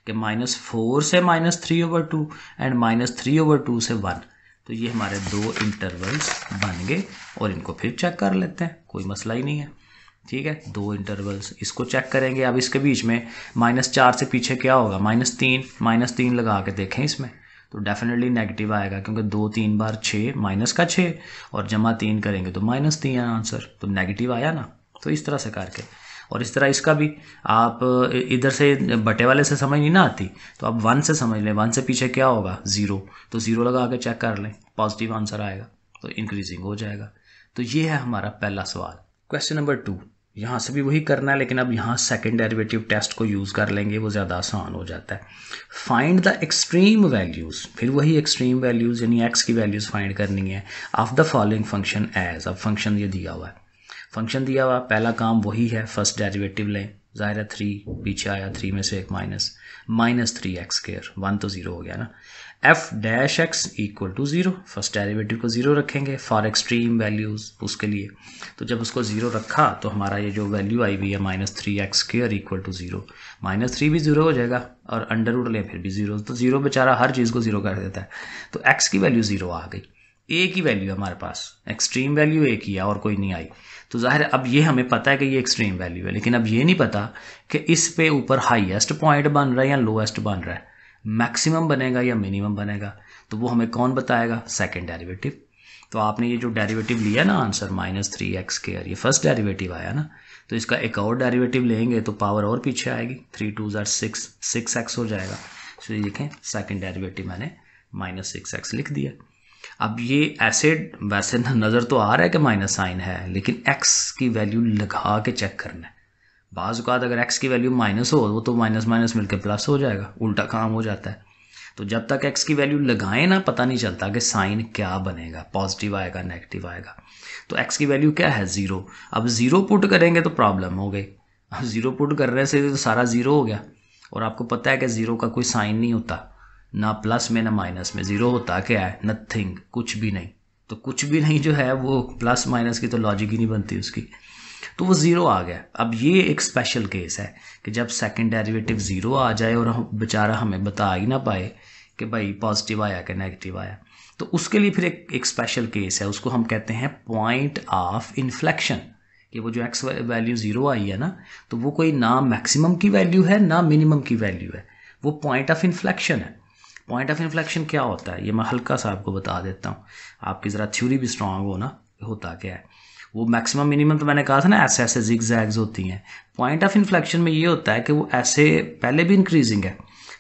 कि माइनस फोर से minus three over two and minus three over two से वन तो ये हमारे दो इंटरवल्स बन गए और इनको फिर चेक कर लेते हैं कोई मसला ही नहीं है ठीक है दो इंटरवल्स इसको चेक करेंगे अब इसके बीच में माइनस चार से पीछे क्या होगा माइनस तीन माइनस तीन लगा के देखें इसमें तो डेफिनेटली नेगेटिव आएगा क्योंकि दो तीन बार छः माइनस का छः और जमा तीन करेंगे तो माइनस तीन आंसर तो नेगेटिव आया ना तो इस तरह से करके और इस तरह इसका भी आप इधर से बटे वाले से समझ नहीं ना आती तो आप वन से समझ लें वन से पीछे क्या होगा ज़ीरो तो ज़ीरो लगा के चेक कर लें पॉजिटिव आंसर आएगा तो इंक्रीजिंग हो जाएगा तो ये है हमारा पहला सवाल क्वेश्चन नंबर टू यहाँ से भी वही करना है लेकिन अब यहाँ सेकेंड डेरिवेटिव टेस्ट को यूज़ कर लेंगे वो ज़्यादा आसान हो जाता है फाइंड द एक्सट्रीम वैल्यूज़ फिर वही एक्सट्रीम वैल्यूज़ यानी एक्स की वैल्यूज़ फाइंड करनी है of the following function as अब फंक्शन ये दिया हुआ है फंक्शन दिया हुआ पहला काम वही है फर्स्ट डेरिवेटिव लें ज़ाहिर है थ्री पीछे आया थ्री में से एक minus minus three x square one तो ज़ीरो हो गया ना f dash x equal to zero first derivative को ज़ीरो रखेंगे फॉर एक्सट्रीम वैल्यूज़ उसके लिए तो जब उसको ज़ीरो रखा तो हमारा ये जो वैल्यू आई हुई है minus three x square equal to zero minus three भी ज़ीरो हो जाएगा और अंडर उड़ लें फिर भी ज़ीरो तो ज़ीरो बेचारा हर चीज़ को ज़ीरो कर देता है तो एक्स की वैल्यू ज़ीरो आ गई ए की वैल्यू है हमारे पास एक्सट्रीम वैल्यू ए की है और कोई नहीं आई तो ज़ाहिर अब ये हमें पता है कि ये एक्सट्रीम वैल्यू है लेकिन अब ये नहीं पता कि इस पे ऊपर हाईएस्ट पॉइंट बन रहा है या लोएस्ट बन रहा है मैक्सिमम बनेगा या मिनिमम बनेगा तो वो हमें कौन बताएगा सेकेंड डेरिवेटिव तो आपने ये जो डेरिवेटिव लिया ना answer minus three x square ये फर्स्ट डेरिवेटिव आया ना तो इसका एक और डेरिवेटिव लेंगे तो पावर और पीछे आएगी थ्री टू ज़ार सिक्स सिक्स एक्स हो जाएगा सो ये देखें सेकेंड डेरिवेटिव मैंने माइनस सिक्स एक्स लिख दिया अब ये ऐसे वैसे नज़र तो आ रहा है कि माइनस साइन है लेकिन एक्स की वैल्यू लगा के चेक करना है बाज़ात अगर एक्स की वैल्यू माइनस हो वो तो माइनस माइनस मिलकर प्लस हो जाएगा उल्टा काम हो जाता है तो जब तक एक्स की वैल्यू लगाएं ना पता नहीं चलता कि साइन क्या बनेगा पॉजिटिव आएगा नेगेटिव आएगा तो एक्स की वैल्यू क्या है ज़ीरो अब ज़ीरो पुट करेंगे तो प्रॉब्लम हो गई अब ज़ीरो पुट करने से तो सारा ज़ीरो हो गया और आपको पता है कि ज़ीरो का कोई साइन नहीं होता ना प्लस में ना माइनस में ज़ीरो होता क्या है नथिंग कुछ भी नहीं तो कुछ भी नहीं जो है वो प्लस माइनस की तो लॉजिक ही नहीं बनती उसकी तो वो ज़ीरो आ गया अब ये एक स्पेशल केस है कि जब सेकंड डेरिवेटिव ज़ीरो आ जाए और हम बेचारा हमें बता ही ना पाए कि भाई पॉजिटिव आया कि नेगेटिव आया तो उसके लिए फिर एक एक स्पेशल केस है उसको हम कहते हैं पॉइंट ऑफ इन्फ्लेक्शन कि वो जो एक्स वैल्यू ज़ीरो आई है ना तो वो कोई ना मैक्सिमम की वैल्यू है ना मिनिमम की वैल्यू है वो पॉइंट ऑफ इन्फ्लेक्शन है पॉइंट ऑफ इन्फ्लेक्शन क्या होता है ये मैं हल्का सा आपको बता देता हूँ आपकी ज़रा थ्योरी भी स्ट्रांग हो ना होता क्या है वो मैक्सिमम मिनिमम तो मैंने कहा था ना ऐसे ऐसे जिग जैग्स होती हैं पॉइंट ऑफ इन्फ्लेक्शन में ये होता है कि वो ऐसे पहले भी इंक्रीजिंग है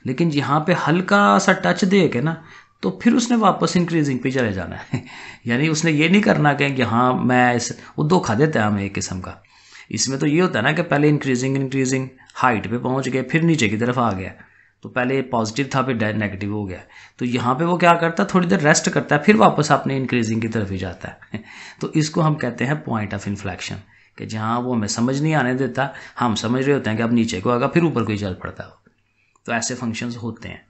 लेकिन यहाँ पे हल्का सा टच दे के ना तो फिर उसने वापस इंक्रीजिंग पे चले जाना है यानी उसने ये नहीं करना कि यहाँ मैं इस वो धोखा देता है हमें एक किस्म का इसमें तो ये होता है ना कि पहले इंक्रीजिंग इंक्रीजिंग हाइट पे पहुँच गए फिर नीचे की तरफ आ गया तो पहले पॉजिटिव था फिर नेगेटिव हो गया तो यहाँ पे वो क्या करता है थोड़ी देर रेस्ट करता है फिर वापस अपने इंक्रीजिंग की तरफ ही जाता है तो इसको हम कहते हैं पॉइंट ऑफ इन्फ्लेक्शन कि जहाँ वो हमें समझ नहीं आने देता हम समझ रहे होते हैं कि अब नीचे को आगा फिर ऊपर को ही चल पड़ता हो तो ऐसे फंक्शंस होते हैं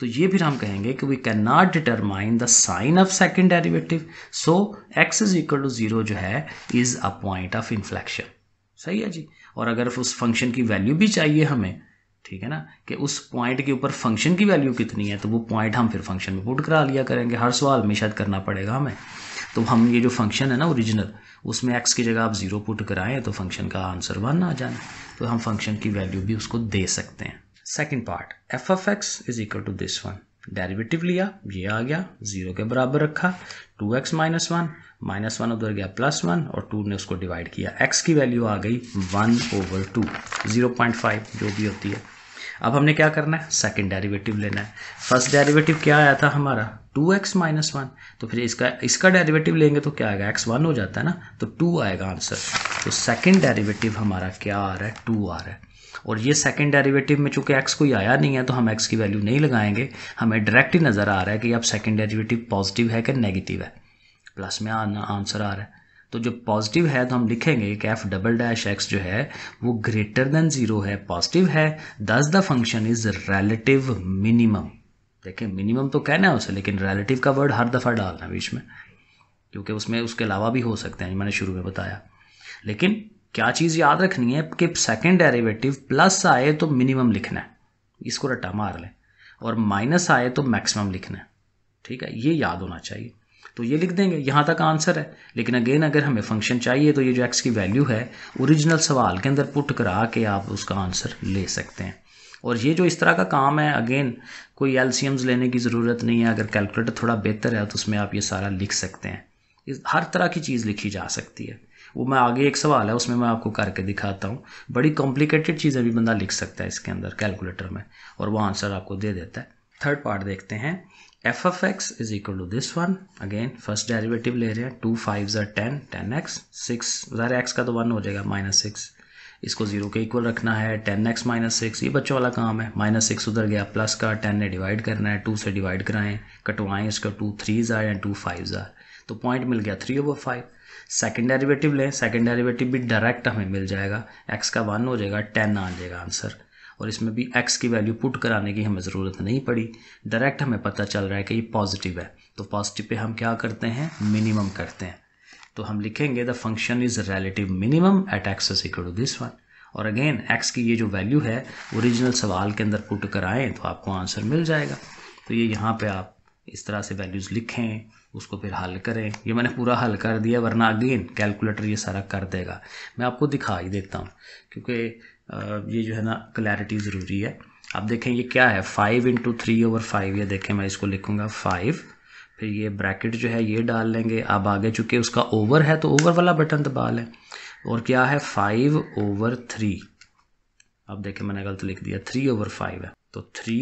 तो ये फिर हम कहेंगे कि we cannot determine the sign of second derivative so x is equal to zero जो है is a point of inflection सही है जी और अगर उस फंक्शन की वैल्यू भी चाहिए हमें ठीक है ना कि उस पॉइंट के ऊपर फंक्शन की वैल्यू कितनी है तो वो पॉइंट हम फिर फंक्शन में पुट करा लिया करेंगे हर सवाल में शायद करना पड़ेगा हमें तो हम ये जो फंक्शन है ना ओरिजिनल उसमें एक्स की जगह आप ज़ीरो पुट कराएं तो फंक्शन का आंसर वन आ जाना तो हम फंक्शन की वैल्यू भी उसको दे सकते हैं second part f f x is equal to this one derivative लिया ये आ गया जीरो के बराबर रखा two x minus one minus one उधर गया प्लस वन और टू ने उसको डिवाइड किया एक्स की वैल्यू आ गई one over two zero point five जो भी होती है अब हमने क्या करना है सेकंड डेरिवेटिव लेना है फर्स्ट डेरिवेटिव क्या आया था हमारा टू एक्स माइनस वन तो फिर इसका इसका डेरिवेटिव लेंगे तो क्या आएगा एक्स वन हो जाता है ना तो टू आएगा आंसर तो सेकंड डेरिवेटिव हमारा क्या आ रहा है टू आ रहा है और ये सेकंड डेरिवेटिव में चूंकि एक्स कोई आया नहीं है तो हम एक्स की वैल्यू नहीं लगाएंगे हमें डायरेक्ट ही नज़र आ रहा है कि अब सेकंड डेरिवेटिव पॉजिटिव है कि नेगेटिव है प्लस में आना आंसर आ रहा है तो जो पॉजिटिव है तो हम लिखेंगे कि एफ डबल डैश एक्स जो है वो ग्रेटर देन ज़ीरो है पॉजिटिव है thus the function is relative minimum देखिए मिनिमम तो कहना है उसे लेकिन रेलेटिव का वर्ड हर दफ़ा डालना है बीच में क्योंकि उसमें उसके अलावा भी हो सकते हैं मैंने शुरू में बताया लेकिन क्या चीज़ याद रखनी है कि सेकेंड डेरेवेटिव प्लस आए तो मिनिमम लिखना है इसको रट्टा मार लें और माइनस आए तो मैक्सिमम लिखना है ठीक है ये याद होना चाहिए तो ये लिख देंगे यहाँ तक आंसर है लेकिन अगेन अगर हमें फंक्शन चाहिए तो ये जो एक्स की वैल्यू है ओरिजिनल सवाल के अंदर पुट करा के आप उसका आंसर ले सकते हैं और ये जो इस तरह का काम है अगेन कोई एलसीएम्स लेने की ज़रूरत नहीं है अगर कैलकुलेटर थोड़ा बेहतर है तो उसमें आप ये सारा लिख सकते हैं हर तरह की चीज़ लिखी जा सकती है वो मैं आगे एक सवाल है उसमें मैं आपको करके दिखाता हूँ बड़ी कॉम्प्लिकेटेड चीज़ें भी बंदा लिख सकता है इसके अंदर कैलकुलेटर में और वो आंसर आपको दे देता है थर्ड पार्ट देखते हैं f of x is equal to this one again first derivative ले रहे हैं two five are ten ten x six are x का तो वन हो जाएगा माइनस सिक्स इसको जीरो के इक्वल रखना है टेन एक्स माइनस सिक्स ये बच्चों वाला काम है माइनस सिक्स उधर गया प्लस का टेन ने डिवाइड करना है टू से डिवाइड कराएं कटवाएं इसका टू थ्री ज़ार या टू फाइव ज़ार तो पॉइंट मिल गया three over five second derivative लें सेकेंड डेरिवेटिव भी डायरेक्ट हमें मिल जाएगा एक्स का वन हो जाएगा टेन आ जाएगा आंसर और इसमें भी एक्स की वैल्यू पुट कराने की हमें ज़रूरत नहीं पड़ी डायरेक्ट हमें पता चल रहा है कि ये पॉजिटिव है तो पॉजिटिव पे हम क्या करते हैं मिनिमम करते हैं तो हम लिखेंगे the function is relative minimum at x is equal to this one और अगेन एक्स की ये जो वैल्यू है ओरिजिनल सवाल के अंदर पुट कराएं तो आपको आंसर मिल जाएगा तो ये यहाँ पे आप इस तरह से वैल्यूज़ लिखें उसको फिर हल करें ये मैंने पूरा हल कर दिया वरना अगेन कैलकुलेटर ये सारा कर देगा मैं आपको दिखा ही देता हूँ क्योंकि ये जो है ना क्लैरिटी ज़रूरी है आप देखें ये क्या है five into three over five ये देखें मैं इसको लिखूँगा फाइव फिर ये ब्रैकेट जो है ये डाल लेंगे अब आगे चूँकि उसका ओवर है तो ओवर वाला बटन दबा लें और क्या है फाइव ओवर थ्री अब देखें मैंने गलत लिख दिया थ्री ओवर फाइव है तो थ्री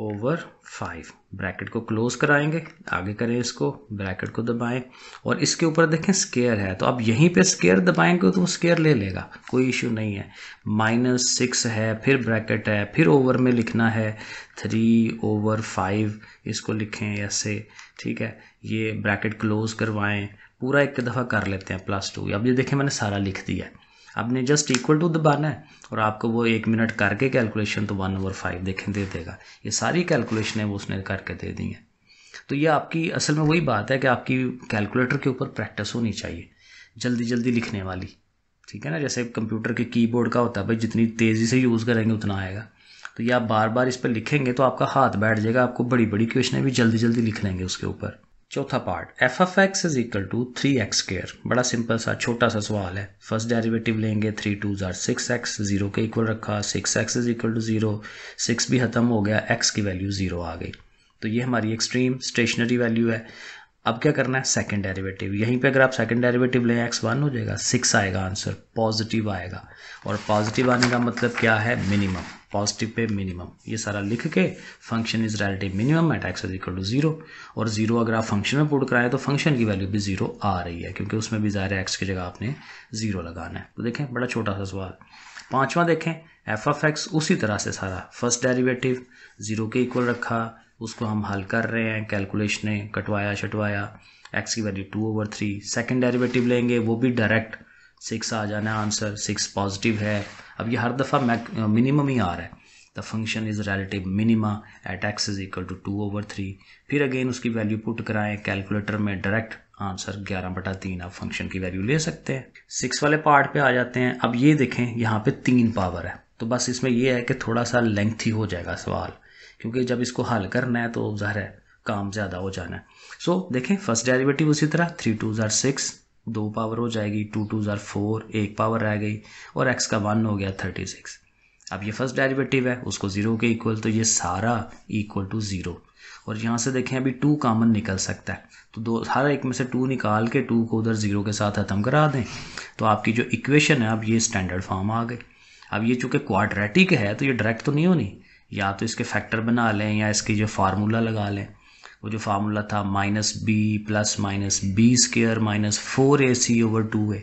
ओवर फाइव ब्रैकेट को क्लोज कराएंगे आगे करें इसको ब्रैकेट को दबाएं और इसके ऊपर देखें स्केयर है तो आप यहीं पे स्केयर दबाएंगे तो वो स्केयर ले लेगा कोई इश्यू नहीं है माइनस सिक्स है फिर ब्रैकेट है फिर ओवर में लिखना है थ्री ओवर फाइव इसको लिखें ऐसे ठीक है ये ब्रैकेट क्लोज करवाएं पूरा एक दफ़ा कर लेते हैं प्लस टू अब ये देखें मैंने सारा लिख दिया है आपने जस्ट इक्वल टू दबाना है और आपको वो एक मिनट करके कैलकुलेशन तो वन ओवर फाइव देखें दे देगा ये सारी कैलकुलेशन है वो उसने करके दे दी है तो ये आपकी असल में वही बात है कि आपकी कैलकुलेटर के ऊपर प्रैक्टिस होनी चाहिए जल्दी जल्दी लिखने वाली ठीक है ना जैसे कंप्यूटर के कीबोर्ड का होता है भाई जितनी तेज़ी से यूज़ करेंगे उतना आएगा तो ये आप बार बार इस पर लिखेंगे तो आपका हाथ बैठ जाएगा आपको बड़ी बड़ी क्वेश्चन भी जल्दी जल्दी लिख लेंगे उसके ऊपर चौथा part f f x is equal to three x square बड़ा सिंपल सा छोटा सा सवाल है फर्स्ट डेरिवेटिव लेंगे three two are six x zero के इक्वल रखा six x is equal to zero six भी खत्म हो गया एक्स की वैल्यू जीरो आ गई तो ये हमारी एक्सट्रीम स्टेशनरी वैल्यू है अब क्या करना है सेकंड डेरिवेटिव यहीं पे अगर आप सेकंड डेरिवेटिव लें एक्स वन हो जाएगा सिक्स आएगा आंसर पॉजिटिव आएगा और पॉजिटिव आने का मतलब क्या है मिनिमम पॉजिटिव पे मिनिमम ये सारा लिख के function is relative minimum at x is equal to zero और जीरो अगर आप फंक्शन में पुट कराए तो फंक्शन की वैल्यू भी जीरो आ रही है क्योंकि उसमें भी ज़ाहिर एक्स की जगह आपने जीरो लगाना है तो देखें बड़ा छोटा सा सवाल पांचवा देखें एफ ऑफ एक्स उसी तरह से सारा फर्स्ट डेरिवेटिव जीरो के इक्वल रखा उसको हम हल कर रहे हैं कैलकुलेशन कटवाया शटवाया एक्स की value two over three second derivative लेंगे वो भी डायरेक्ट सिक्स आ जाना आंसर सिक्स पॉजिटिव है अब ये हर दफ़ा मिनिमम ही आ रहा है the function is relative minima at x is equal to two over three फिर अगेन उसकी वैल्यू पुट कराएं कैलकुलेटर में डायरेक्ट आंसर ग्यारह बटा तीन आप फंक्शन की वैल्यू ले सकते हैं सिक्स वाले पार्ट पे आ जाते हैं अब ये देखें यहाँ पे तीन पावर है तो बस इसमें यह है कि थोड़ा सा लेंथी हो जाएगा सवाल क्योंकि जब इसको हल करना है तो जहर है काम ज़्यादा हो जाना है सो so, देखें फर्स्ट डेरिवेटिव उसी तरह थ्री टू ज़ार सिक्स दो पावर हो जाएगी टू टू ज़ार फोर एक पावर रह गई और एक्स का वन हो गया थर्टी सिक्स अब ये फर्स्ट डेरिवेटिव है उसको ज़ीरो के इक्वल तो ये सारा इक्वल टू ज़ीरो और यहाँ से देखें अभी टू कामन निकल सकता है तो दो हर एक में से टू निकाल के टू को उधर ज़ीरो के साथ ख़त्म करा दें तो आपकी जो इक्वेशन है अब ये स्टैंडर्ड फॉर्म आ गई अब ये चूँकि क्वाड्रेटिक है तो ये डायरेक्ट तो नहीं होनी या तो इसके फैक्टर बना लें या इसकी जो फार्मूला लगा लें वो जो फार्मूला था minus b plus minus b square minus four a c over two a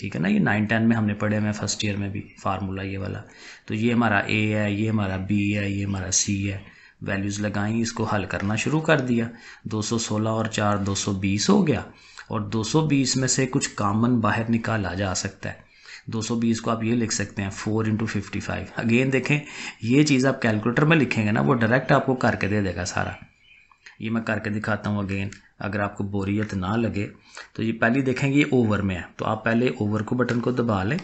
ठीक है ना ये नाइन टेन में हमने पढ़े हुए फर्स्ट ईयर में भी फार्मूला ये वाला तो ये हमारा ए है ये हमारा बी है ये हमारा सी है वैल्यूज़ लगाई इसको हल करना शुरू कर दिया 216 और चार 220 हो गया और 220 में से कुछ कामन बाहर निकाला जा सकता है 220 को आप ये लिख सकते हैं four into fifty five again देखें ये चीज़ आप कैलकुलेटर में लिखेंगे ना वो डायरेक्ट आपको करके दे देगा सारा ये मैं करके दिखाता हूँ अगेन अगर आपको बोरियत ना लगे तो ये पहली देखेंगे ये ओवर में है तो आप पहले ओवर को बटन को दबा लें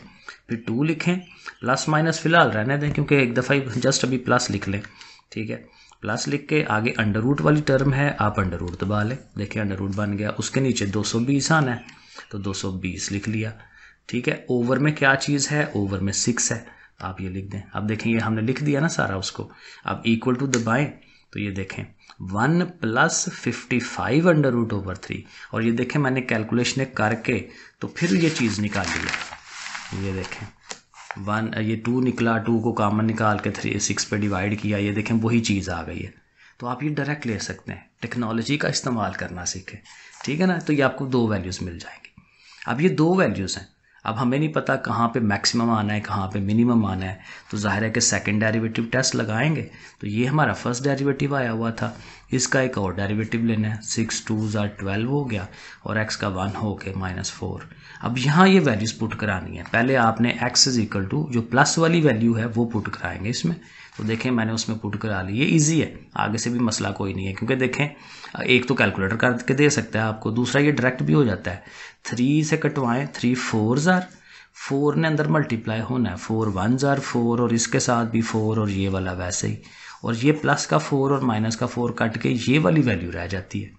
फिर टू लिखें प्लस माइनस फिलहाल रहने दें क्योंकि एक दफ़ा ही जस्ट अभी प्लस लिख लें ठीक है प्लस लिख के आगे अंडर रूट वाली टर्म है आप अंडर रूट दबा लें देखिए अंडर रूट बन गया उसके नीचे 220 आना है तो 220 लिख लिया ठीक है ओवर में क्या चीज़ है ओवर में सिक्स है आप ये लिख दें अब देखें ये हमने लिख दिया ना सारा उसको अब इक्वल टू दबाएँ तो ये देखें one plus fifty five under root over three और ये देखें मैंने कैलकुलेशन करके तो फिर ये चीज़ निकाली है ये देखें वन ये टू निकला टू को कामन निकाल के थ्री सिक्स पे डिवाइड किया ये देखें वही चीज़ आ गई है तो आप ये डायरेक्ट ले सकते हैं टेक्नोलॉजी का इस्तेमाल करना सीखें ठीक है ना तो ये आपको दो वैल्यूज़ मिल जाएंगी अब ये दो वैल्यूज़ हैं अब हमें नहीं पता कहाँ पे मैक्सिमम आना है कहाँ पे मिनिमम आना है तो ज़ाहिर है कि सेकंड डेरिवेटिव टेस्ट लगाएंगे तो ये हमारा फर्स्ट डेरिवेटिव आया हुआ था इसका एक और डेरिवेटिव लेना है सिक्स टू ज़ार ट्वेल्व हो गया और एक्स का वन हो के माइनस फोर अब यहाँ ये वैल्यूज़ पुट करानी है पहले आपने एक्स इज इक्वल टू जो प्लस वाली वैल्यू है वो पुट कराएंगे इसमें तो देखें मैंने उसमें पुट करा ली ये ईजी है आगे से भी मसला कोई नहीं है क्योंकि देखें एक तो कैलकुलेटर करके दे सकता है आपको दूसरा ये डायरेक्ट भी हो जाता है थ्री से कटवाएं थ्री फोर ज़ार फोर ने अंदर मल्टीप्लाई होना है फोर वन ज़ार फोर और इसके साथ भी फोर और ये वाला वैसे ही और ये प्लस का फोर और माइनस का फोर कट के ये वाली वैल्यू रह जाती है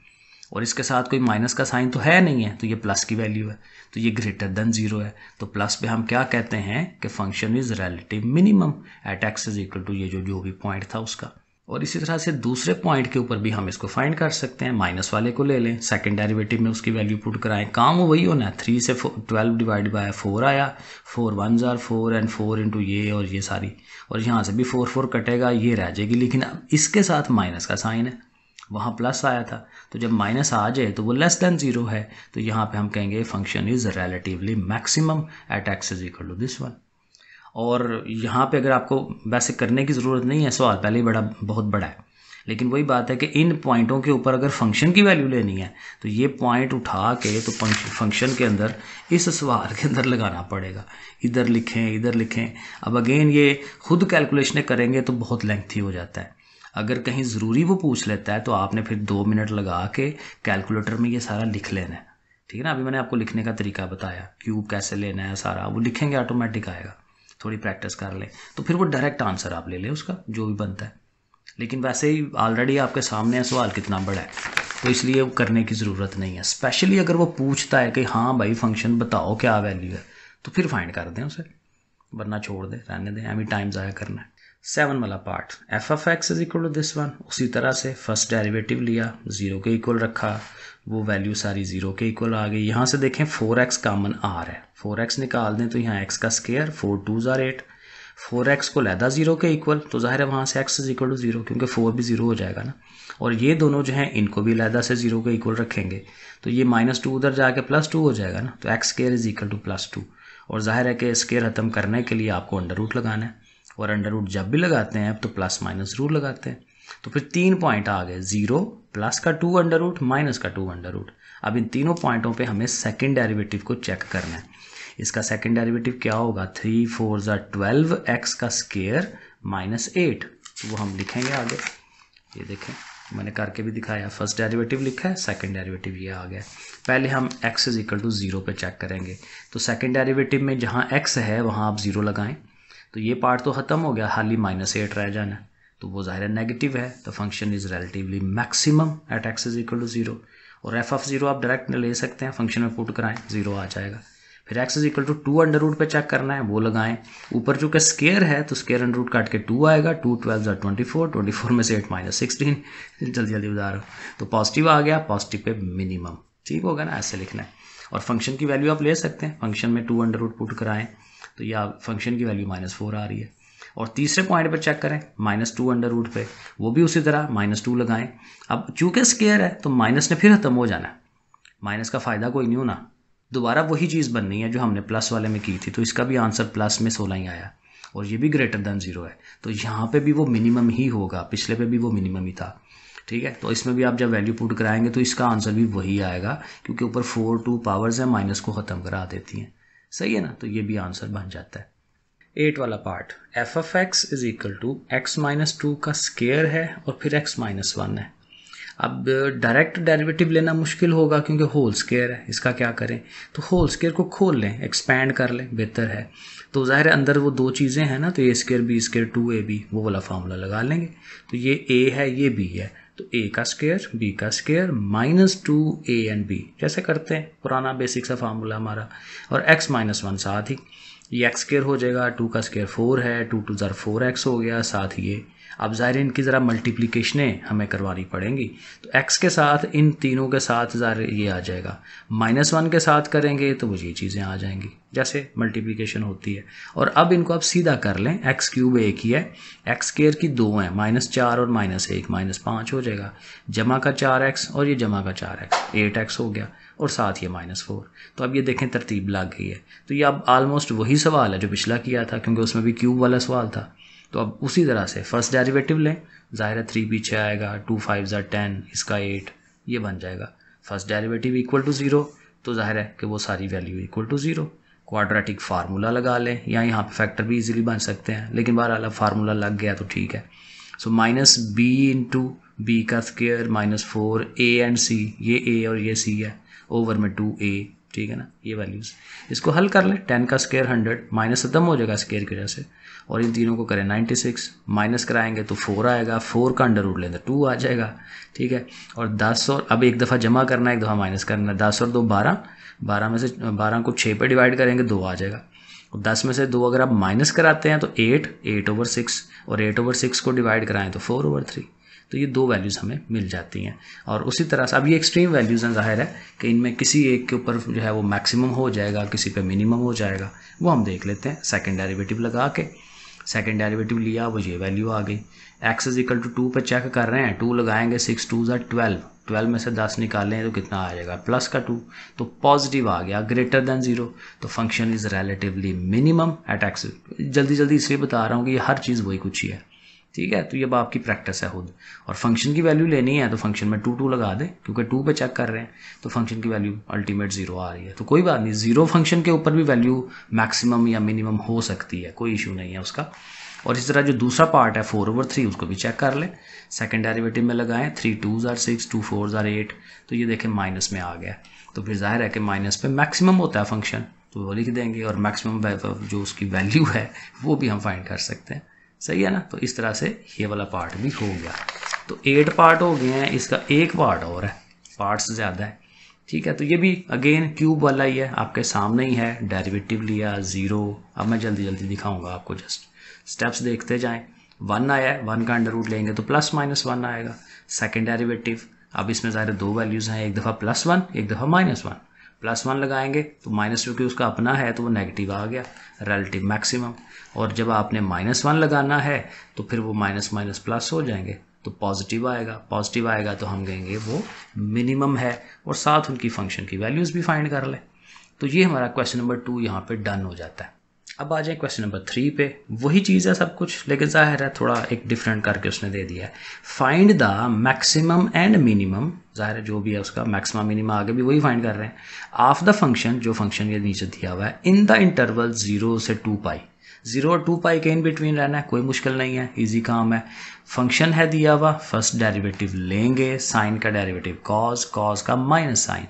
और इसके साथ कोई माइनस का साइन तो है नहीं है तो ये प्लस की वैल्यू है तो ये ग्रेटर देन जीरो है तो प्लस पे हम क्या कहते हैं कि function is relative minimum at x is equal to ये जो जो भी पॉइंट था उसका और इसी तरह से दूसरे पॉइंट के ऊपर भी हम इसको फाइंड कर सकते हैं माइनस वाले को ले लें सेकंड डेरिवेटिव में उसकी वैल्यू पुट कराएं काम वही होना है थ्री से ट्वेल्व डिवाइड बाय फोर आया four one are four and four into ये और ये सारी और यहाँ से भी फोर फोर कटेगा ये रह जाएगी लेकिन अब इसके साथ माइनस का साइन है वहाँ प्लस आया था तो जब माइनस आ जाए तो वो लेस देन ज़ीरो है तो यहाँ पे हम कहेंगे function is relatively maximum at x is equal to this one और यहाँ पे अगर आपको वैसे करने की ज़रूरत नहीं है सवाल पहले ही बड़ा बहुत बड़ा है लेकिन वही बात है कि इन पॉइंटों के ऊपर अगर फंक्शन की वैल्यू लेनी है तो ये पॉइंट उठा के तो फंक्शन के अंदर इस सवाल के अंदर लगाना पड़ेगा इधर लिखें इधर लिखें अब अगेन ये खुद कैलकुलेशन करेंगे तो बहुत लेंथी हो जाता है अगर कहीं ज़रूरी वो पूछ लेता है तो आपने फिर दो मिनट लगा के कैलकुलेटर में ये सारा लिख लेना है ठीक है ना अभी मैंने आपको लिखने का तरीका बताया क्यूब कैसे लेना है सारा वो लिखेंगे ऑटोमेटिक आएगा थोड़ी प्रैक्टिस कर लें तो फिर वो डायरेक्ट आंसर आप ले लें उसका जो भी बनता है लेकिन वैसे ही ऑलरेडी आपके सामने है सवाल कितना बड़ा है तो इसलिए करने की ज़रूरत नहीं है स्पेशली अगर वो पूछता है कि हाँ भाई फंक्शन बताओ क्या वैल्यू है तो फिर फाइंड कर दें उसे वरना छोड़ दें रहने दें हमें टाइम ज़ाया करना है सेवन वाला part f f x is equal to this one उसी तरह से फर्स्ट डेरिवेटिव लिया जीरो के इक्वल रखा वो वैल्यू सारी जीरो के इक्वल आ गई यहाँ से देखें फोर एक्स कामन आर है फोर एक्स निकाल दें तो यहाँ एक्स का square four two are eight four x को लैदा जीरो के इक्वल तो ज़ाहिर है वहाँ से x is equal to zero क्योंकि फोर भी जीरो हो जाएगा ना और ये दोनों जो हैं इनको भी लैदा से जीरो के इक्वल रखेंगे तो ये माइनस टू उधर जाके प्लस टू हो जाएगा ना तो x square is equal to plus two और जाहिर है कि स्केयर ख़त्म करने के लिए आपको अंडर रूट लगाना है और अंडर रूट जब भी लगाते हैं अब तो प्लस माइनस रूट लगाते हैं तो फिर तीन पॉइंट आ गए जीरो प्लस का टू अंडर रूट माइनस का टू अंडर रूट अब इन तीनों पॉइंटों पे हमें सेकंड डेरिवेटिव को चेक करना है इसका सेकंड डेरिवेटिव क्या होगा थ्री फोर जो ट्वेल्व एक्स का स्केयर माइनस एट वो हम लिखेंगे आगे ये देखें मैंने करके भी दिखाया फर्स्ट डेरिवेटिव लिखा है सेकंड डेरिवेटिव ये आ गया पहले हम x is equal to zero पे चेक करेंगे तो सेकंड डेरिवेटिव में जहाँ एक्स है वहाँ आप ज़ीरो लगाएं तो ये पार्ट तो ख़त्म हो गया हाली माइनस एट रह जाना तो वो ज़ाहिर नेगेटिव है तो function is relatively maximum at x is equal to zero और एफ ऑफ ज़ीरो आप डायरेक्ट ले सकते हैं फंक्शन में पुट कराएं ज़ीरो आ जाएगा फिर x is equal to two under root पर चेक करना है वो लगाएं ऊपर चूँकि स्केयर है तो स्केयर अंडर रूट काट के टू आएगा टू ट्वेल्व जार ट्वेंटी फोर ट्वेंटी फोर में से एट माइनस सिक्सटीन जल्दी जल्दी उधार तो पॉजिटिव आ गया पॉजिटिव पे मिनिमम ठीक होगा ना ऐसे लिखना है और फंक्शन की वैल्यू आप ले सकते हैं फंक्शन में टू अंडर रूट पुट कराएं तो यह फंक्शन की वैल्यू माइनस फोर आ रही है और तीसरे पॉइंट पर चेक करें माइनस टू अंडर रूट पर वो भी उसी तरह माइनस टू लगाएं अब चूंकि स्केयर है तो माइनस ने फिर खत्म हो जाना है माइनस का फ़ायदा कोई नहीं होना दोबारा वही चीज़ बननी है जो हमने प्लस वाले में की थी तो इसका भी आंसर प्लस में सोलह ही आया और ये भी ग्रेटर देन ज़ीरो है तो यहाँ पे भी वो मिनिमम ही होगा पिछले पे भी वो मिनिमम ही था ठीक है तो इसमें भी आप जब वैल्यू पुट कराएंगे तो इसका आंसर भी वही आएगा क्योंकि ऊपर फोर टू पावर्स हैं माइनस को ख़त्म करा देती हैं सही है ना तो ये भी आंसर बन जाता है एट वाला part f f x is equal to x minus two का स्केयर है और फिर एक्स माइनस वन है अब डायरेक्ट डेरिवेटिव लेना मुश्किल होगा क्योंकि होल स्केयर है इसका क्या करें तो होल स्केयर को खोल लें एक्सपैंड कर लें बेहतर है तो ज़ाहिर अंदर वो दो चीज़ें हैं ना तो a square b square two a b वो वाला फार्मूला लगा लेंगे तो ये ए है ये बी है तो ए का स्केयर बी का square minus two a and b जैसे करते हैं पुराना बेसिक सा फार्मूला हमारा और एक्स माइनस वन साथ ही ये एक्स स्केयर हो जाएगा टू का स्केयर फोर है टू टू जर फोर एक्स हो गया साथ ही ये अब ज़ाहिर इनकी ज़रा मल्टीप्लीकेशनें हमें करवानी पड़ेंगी तो एक्स के साथ इन तीनों के साथ ज़ाहिर ये आ जाएगा माइनस वन के साथ करेंगे तो वो ये चीज़ें आ जाएंगी जैसे मल्टीप्लीकेशन होती है और अब इनको आप सीधा कर लें एक्स क्यूब एक ही है एक्स केयर की दो हैं माइनस चार और माइनस एक माइनस पाँच हो जाएगा जमा का चार एक्स और ये जमा का चार एक्स एट एक्स हो गया और साथ ये माइनस फोर तो अब ये देखें तरतीब लग गई है तो ये अब आलमोस्ट वही सवाल है जो पिछला किया था क्योंकि उसमें भी क्यूब वाला सवाल था तो अब उसी तरह से फर्स्ट डेरिवेटिव लें ज़ाहिर है थ्री पीछे आएगा टू फाइव ज़ा टेन इसका एट ये बन जाएगा first derivative equal to zero तो ज़ाहिर है कि वो सारी value equal to zero quadratic formula लगा लें या यहाँ पे फैक्टर भी इजीली बन सकते हैं लेकिन अलग फार्मूला लग गया तो ठीक है so minus b into b का square minus four a and c ये ए और ये सी है ओवर में टू ए ठीक है ना ये वैल्यूज़ इसको हल कर लें टेन का स्केयर हंड्रेड माइनस खत्म हो जाएगा स्केयर की वजह से और इन तीनों को करें नाइन्टी सिक्स माइनस कराएंगे तो फोर आएगा फोर का अंडर रूट लेंगे टू तो आ जाएगा ठीक है और दस और अब एक दफ़ा जमा करना है एक दफ़ा माइनस करना है दस और दो बारह बारह में से बारह को छः पे डिवाइड करेंगे दो आ जाएगा और दस में से दो अगर आप माइनस कराते हैं तो एट एट ओवर सिक्स और एट ओवर सिक्स को डिवाइड कराएं तो फोर ओवर थ्री तो ये दो वैल्यूज़ हमें मिल जाती हैं और उसी तरह से अब ये एक्सट्रीम वैल्यूज़ हैं जाहिर है कि इनमें किसी एक के ऊपर जो है वो मैक्सिमम हो जाएगा किसी पे मिनिमम हो जाएगा वो हम देख लेते हैं सेकेंड डेरिवेटिव लगा के सेकेंड डेरिवेटिव लिया वो ये वैल्यू आ गई x is equal to two पर चेक कर रहे हैं टू लगाएंगे सिक्स टू जै ट्वेल्व ट्वेल्व में से दस निकालें तो कितना आ जाएगा प्लस का टू तो पॉजिटिव आ गया ग्रेटर देन ज़ीरो तो function is relatively minimum at x जल्दी जल्दी इसलिए बता रहा हूँ कि ये हर चीज़ वही कुछ ही है ठीक है तो ये आपकी प्रैक्टिस है खुद और फंक्शन की वैल्यू लेनी है तो फंक्शन में टू टू लगा दें क्योंकि टू पे चेक कर रहे हैं तो फंक्शन की वैल्यू अल्टीमेट जीरो आ रही है तो कोई बात नहीं जीरो फंक्शन के ऊपर भी वैल्यू मैक्सिमम या मिनिमम हो सकती है कोई इशू नहीं है उसका और इस तरह जो दूसरा पार्ट है फोर ओवर थ्री उसको भी चेक कर लें सेकेंड डेरिवेटिव में लगाएं थ्री टू ज़ार सिक्स टू फोर ज़ार एट तो ये देखें माइनस में आ गया तो फिर जाहिर है कि माइनस पे मैक्सिमम होता है फंक्शन तो वो लिख देंगे और मैक्सिमम जो उसकी वैल्यू है वो भी हम फाइंड कर सकते हैं सही है ना तो इस तरह से ये वाला पार्ट भी हो गया तो एट पार्ट हो गए हैं इसका एक पार्ट और है पार्ट्स ज़्यादा है ठीक है तो ये भी अगेन क्यूब वाला ही है आपके सामने ही है डेरिवेटिव लिया ज़ीरो अब मैं जल्दी जल्दी दिखाऊंगा आपको जस्ट स्टेप्स देखते जाएं वन आया है वन का अंडर रूट लेंगे तो प्लस माइनस वन आएगा सेकेंड डेरिवेटिव अब इसमें ज़ाहिर दो वैल्यूज़ हैं एक दफ़ा प्लस वन एक दफ़ा माइनस वन प्लस वन लगाएंगे तो माइनस क्योंकि उसका अपना है तो वो नेगेटिव आ गया रिलेटिव मैक्सिमम और जब आपने माइनस वन लगाना है तो फिर वो माइनस माइनस प्लस हो जाएंगे तो पॉजिटिव आएगा पॉजिटिव आएगा तो हम कहेंगे वो मिनिमम है और साथ उनकी फंक्शन की वैल्यूज़ भी फाइंड कर लें तो ये हमारा क्वेश्चन नंबर टू यहाँ पे डन हो जाता है अब आ जाए क्वेश्चन नंबर थ्री पे वही चीज़ है सब कुछ लेकिन जाहिर है थोड़ा एक डिफरेंट करके उसने दे दिया है find the maximum and minimum जाहिर है जो भी है उसका मैक्सिमम मिनिमम आगे भी वही फाइंड कर रहे हैं ऑफ द फंक्शन जो फंक्शन के नीचे दिया हुआ है इन द इंटरवल जीरो से टू पाई ज़ीरो और टू पाई के इन बिटवीन रहना है कोई मुश्किल नहीं है ईजी काम है फंक्शन है दिया हुआ फर्स्ट डेरिवेटिव लेंगे साइन का डेरिवेटिव कॉज कॉज का माइनस साइन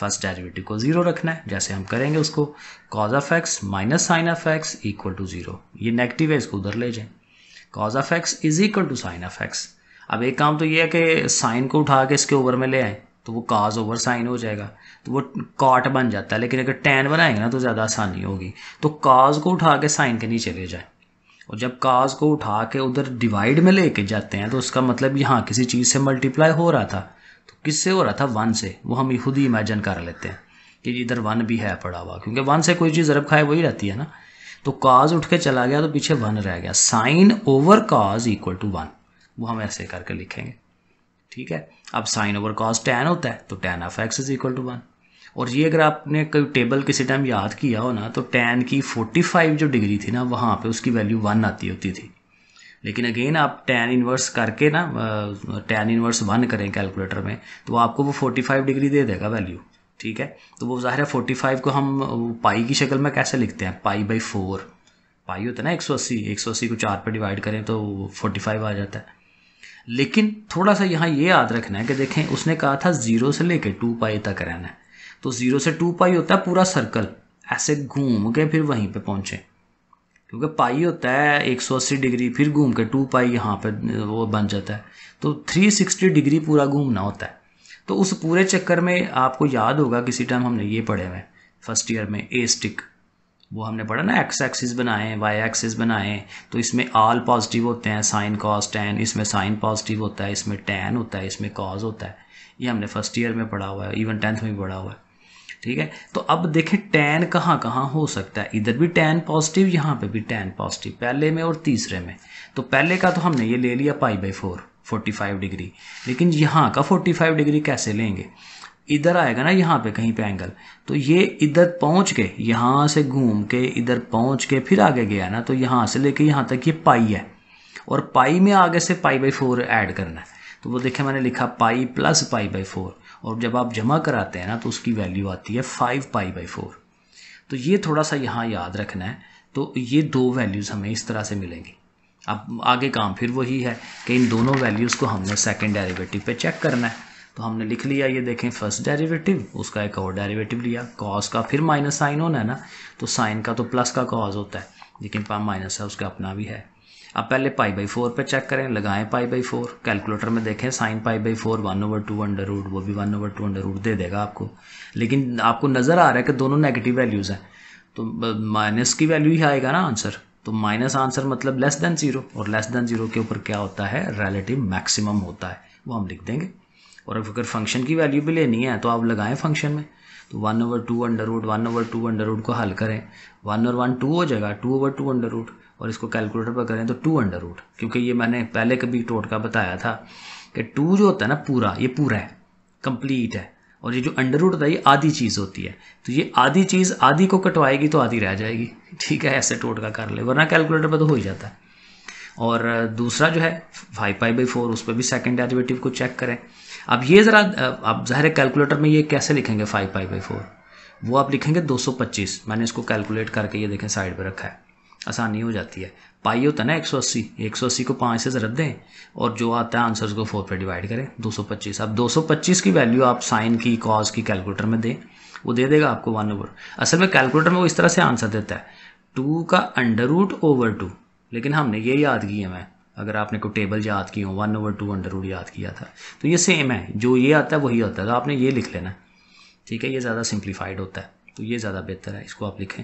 फर्स्ट डेरिवेटिव को जीरो रखना है जैसे हम करेंगे उसको cos of x minus sign of x equal to zero ये नेगेटिव है इसको उधर ले जाए cos of x is equal to sine of x अब एक काम तो ये है कि साइन को उठा के इसके ऊपर में ले आए तो वो काज ओवर साइन हो जाएगा तो वो काट बन जाता है लेकिन अगर टेन बनाएंगे ना तो ज़्यादा आसानी होगी तो काज को उठा के साइन के नीचे ले जाए और जब काज को उठा के उधर डिवाइड में लेके जाते हैं तो उसका मतलब यहाँ किसी चीज़ से मल्टीप्लाई हो रहा था तो किससे हो रहा था वन से वो हम खुद ही इमेजिन कर लेते हैं कि इधर वन भी है पड़ा हुआ क्योंकि वन से कोई चीज़ जरब खाए वही रहती है ना तो काज उठ के चला गया तो पीछे वन रह गया sine over cos equal to one वो हम ऐसे करके लिखेंगे ठीक है अब साइन ओवर कॉस टेन होता है तो tan of x is equal to one और ये अगर आपने कोई टेबल किसी टाइम याद किया हो ना तो टेन की फोर्टी फाइव जो डिग्री थी ना वहाँ पे उसकी वैल्यू वन आती होती थी लेकिन अगेन आप टेन इन्वर्स करके ना टेन इन्वर्स वन करें कैलकुलेटर में तो आपको वो फोर्टी फाइव डिग्री दे देगा वैल्यू ठीक है तो वो ज़ाहिर है फोर्टी फाइव को हम पाई की शक्ल में कैसे लिखते हैं पाई बाई फोर पाई होता है ना एक सौ अस्सी एक सौ अस्सी को चार पर डिवाइड करें तो फोर्टी फाइव आ जाता है लेकिन थोड़ा सा यहाँ ये याद रखना है कि देखें उसने कहा था ज़ीरो से लेके टू पाई तक रहना है तो ज़ीरो से टू पाई होता है पूरा सर्कल ऐसे घूम के फिर वहीं पे पहुंचे क्योंकि पाई होता है 180 डिग्री फिर घूम के टू पाई यहाँ पे वो बन जाता है तो 360 डिग्री पूरा घूमना होता है तो उस पूरे चक्कर में आपको याद होगा किसी टाइम हमने ये पढ़े हुए फर्स्ट ईयर में ए स्टिक वो हमने पढ़ा ना एक्स एक्सिस बनाए वाई एक्सिस बनाए तो इसमें आल पॉजिटिव होते हैं साइन कॉस टेन इसमें साइन पॉजिटिव होता है इसमें टेन होता है इसमें कॉज होता है ये हमने फर्स्ट ईयर में पढ़ा हुआ है इवन टेंथ में भी पढ़ा हुआ है ठीक है तो अब देखें टेन कहाँ कहाँ हो सकता है इधर भी टेन पॉजिटिव यहाँ पे भी टेन पॉजिटिव पहले में और तीसरे में तो पहले का तो हमने ये ले लिया pi by four forty five degree लेकिन यहाँ का फोर्टी फाइव डिग्री कैसे लेंगे इधर आएगा ना यहाँ पे कहीं पे एंगल तो ये इधर पहुँच के यहाँ से घूम के इधर पहुँच के फिर आगे गया ना तो यहाँ से लेके यहाँ तक ये पाई है और पाई में आगे से पाई बाई फोर ऐड करना है तो वो देखे मैंने लिखा pi plus pi by four और जब आप जमा कराते हैं ना तो उसकी वैल्यू आती है फाइव पाई बाई फोर तो ये थोड़ा सा यहाँ याद रखना है तो ये दो वैल्यूज़ हमें इस तरह से मिलेंगी अब आगे काम फिर वही है कि इन दोनों वैल्यूज़ को हमने सेकेंड डेरिवेटिव पे चेक करना है तो हमने लिख लिया ये देखें फर्स्ट डेरिवेटिव उसका एक और डेरिवेटिव लिया कॉज का फिर माइनस साइन होना है ना तो साइन का तो प्लस का कॉज होता है लेकिन पा माइनस है उसका अपना भी है अब पहले पाई बाई फोर पर चेक करें लगाएं पाई बाई फोर कैलकुलेटर में देखें sine pi by four one over two under root वो भी one over two under root दे देगा आपको लेकिन आपको नज़र आ रहा है कि दोनों नेगेटिव वैल्यूज़ हैं तो माइनस की वैल्यू ही आएगा ना आंसर तो माइनस आंसर मतलब लेस देन ज़ीरो और लेस देन ज़ीरो के ऊपर क्या होता है रिलेटिव मैक्सिमम होता है वो हम लिख देंगे और अगर फंक्शन की वैल्यू भी लेनी है तो आप लगाएं फंक्शन में तो one over two under root one over two under root को हल करें वन और वन टू हो जाएगा two over two under root और इसको कैलकुलेटर पर करें तो टू अंडर रूट क्योंकि ये मैंने पहले कभी टोटका बताया था कि टू जो होता है ना पूरा ये पूरा है कंप्लीट है और ये जो अंडर रूट होता है ये आधी चीज़ होती है तो ये आधी चीज़ आधी को कटवाएगी तो आधी रह जाएगी ठीक है ऐसे टोटका कर ले वरना कैलकुलेटर पर तो हो ही जाता है और दूसरा जो है फाइव पाई बाई फोर उस पर भी सेकेंड डेरिवेटिव को चेक करें अब ये ज़रा आप ज़ाहिर कैलकुलेटर में ये कैसे लिखेंगे फाइव पाई बाई फोर वो आप लिखेंगे दो सौ पच्चीस मैंने इसको कैलकुलेट करके ये देखें साइड पर रखा है आसानी हो जाती है पाई होता है ना एक एक सौ अस्सी सौ अस्सी को पाँच से ज़रा दें और जो आता है आंसर को फोर पर डिवाइड करें दो सौ पच्चीस अब दो सौ पच्चीस की वैल्यू आप साइन की कॉज की कैलकुलेटर में दें वो दे देगा आपको वन ओवर असल में कैलकुलेटर में वो इस तरह से आंसर देता है टू का अंडर रूट ओवर टू लेकिन हमने ये याद किया है अगर आपने को टेबल याद की हो one over two under root याद किया था तो ये सेम है जो ये आता है वही होता है तो आपने ये लिख लेना ठीक है ये ज़्यादा सिंप्लीफाइड होता है तो ये ज़्यादा बेहतर है इसको आप लिखें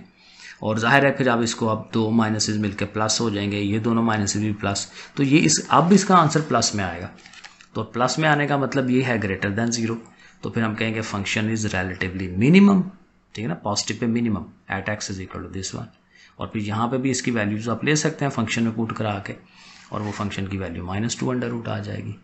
और जाहिर है फिर आप इसको आप दो माइनस मिलकर प्लस हो जाएंगे ये दोनों माइनसेज भी प्लस तो ये इस अब इसका आंसर प्लस में आएगा तो प्लस में आने का मतलब ये है ग्रेटर देन ज़ीरो तो फिर हम कहेंगे फंक्शन इज़ रिलेटिवली मिनिमम ठीक है ना पॉजिटिव पे minimum at x is equal to this one और फिर यहाँ पे भी इसकी वैल्यूज आप ले सकते हैं फंक्शन में पुट करा के और वो फंक्शन की value minus two under root आ जाएगी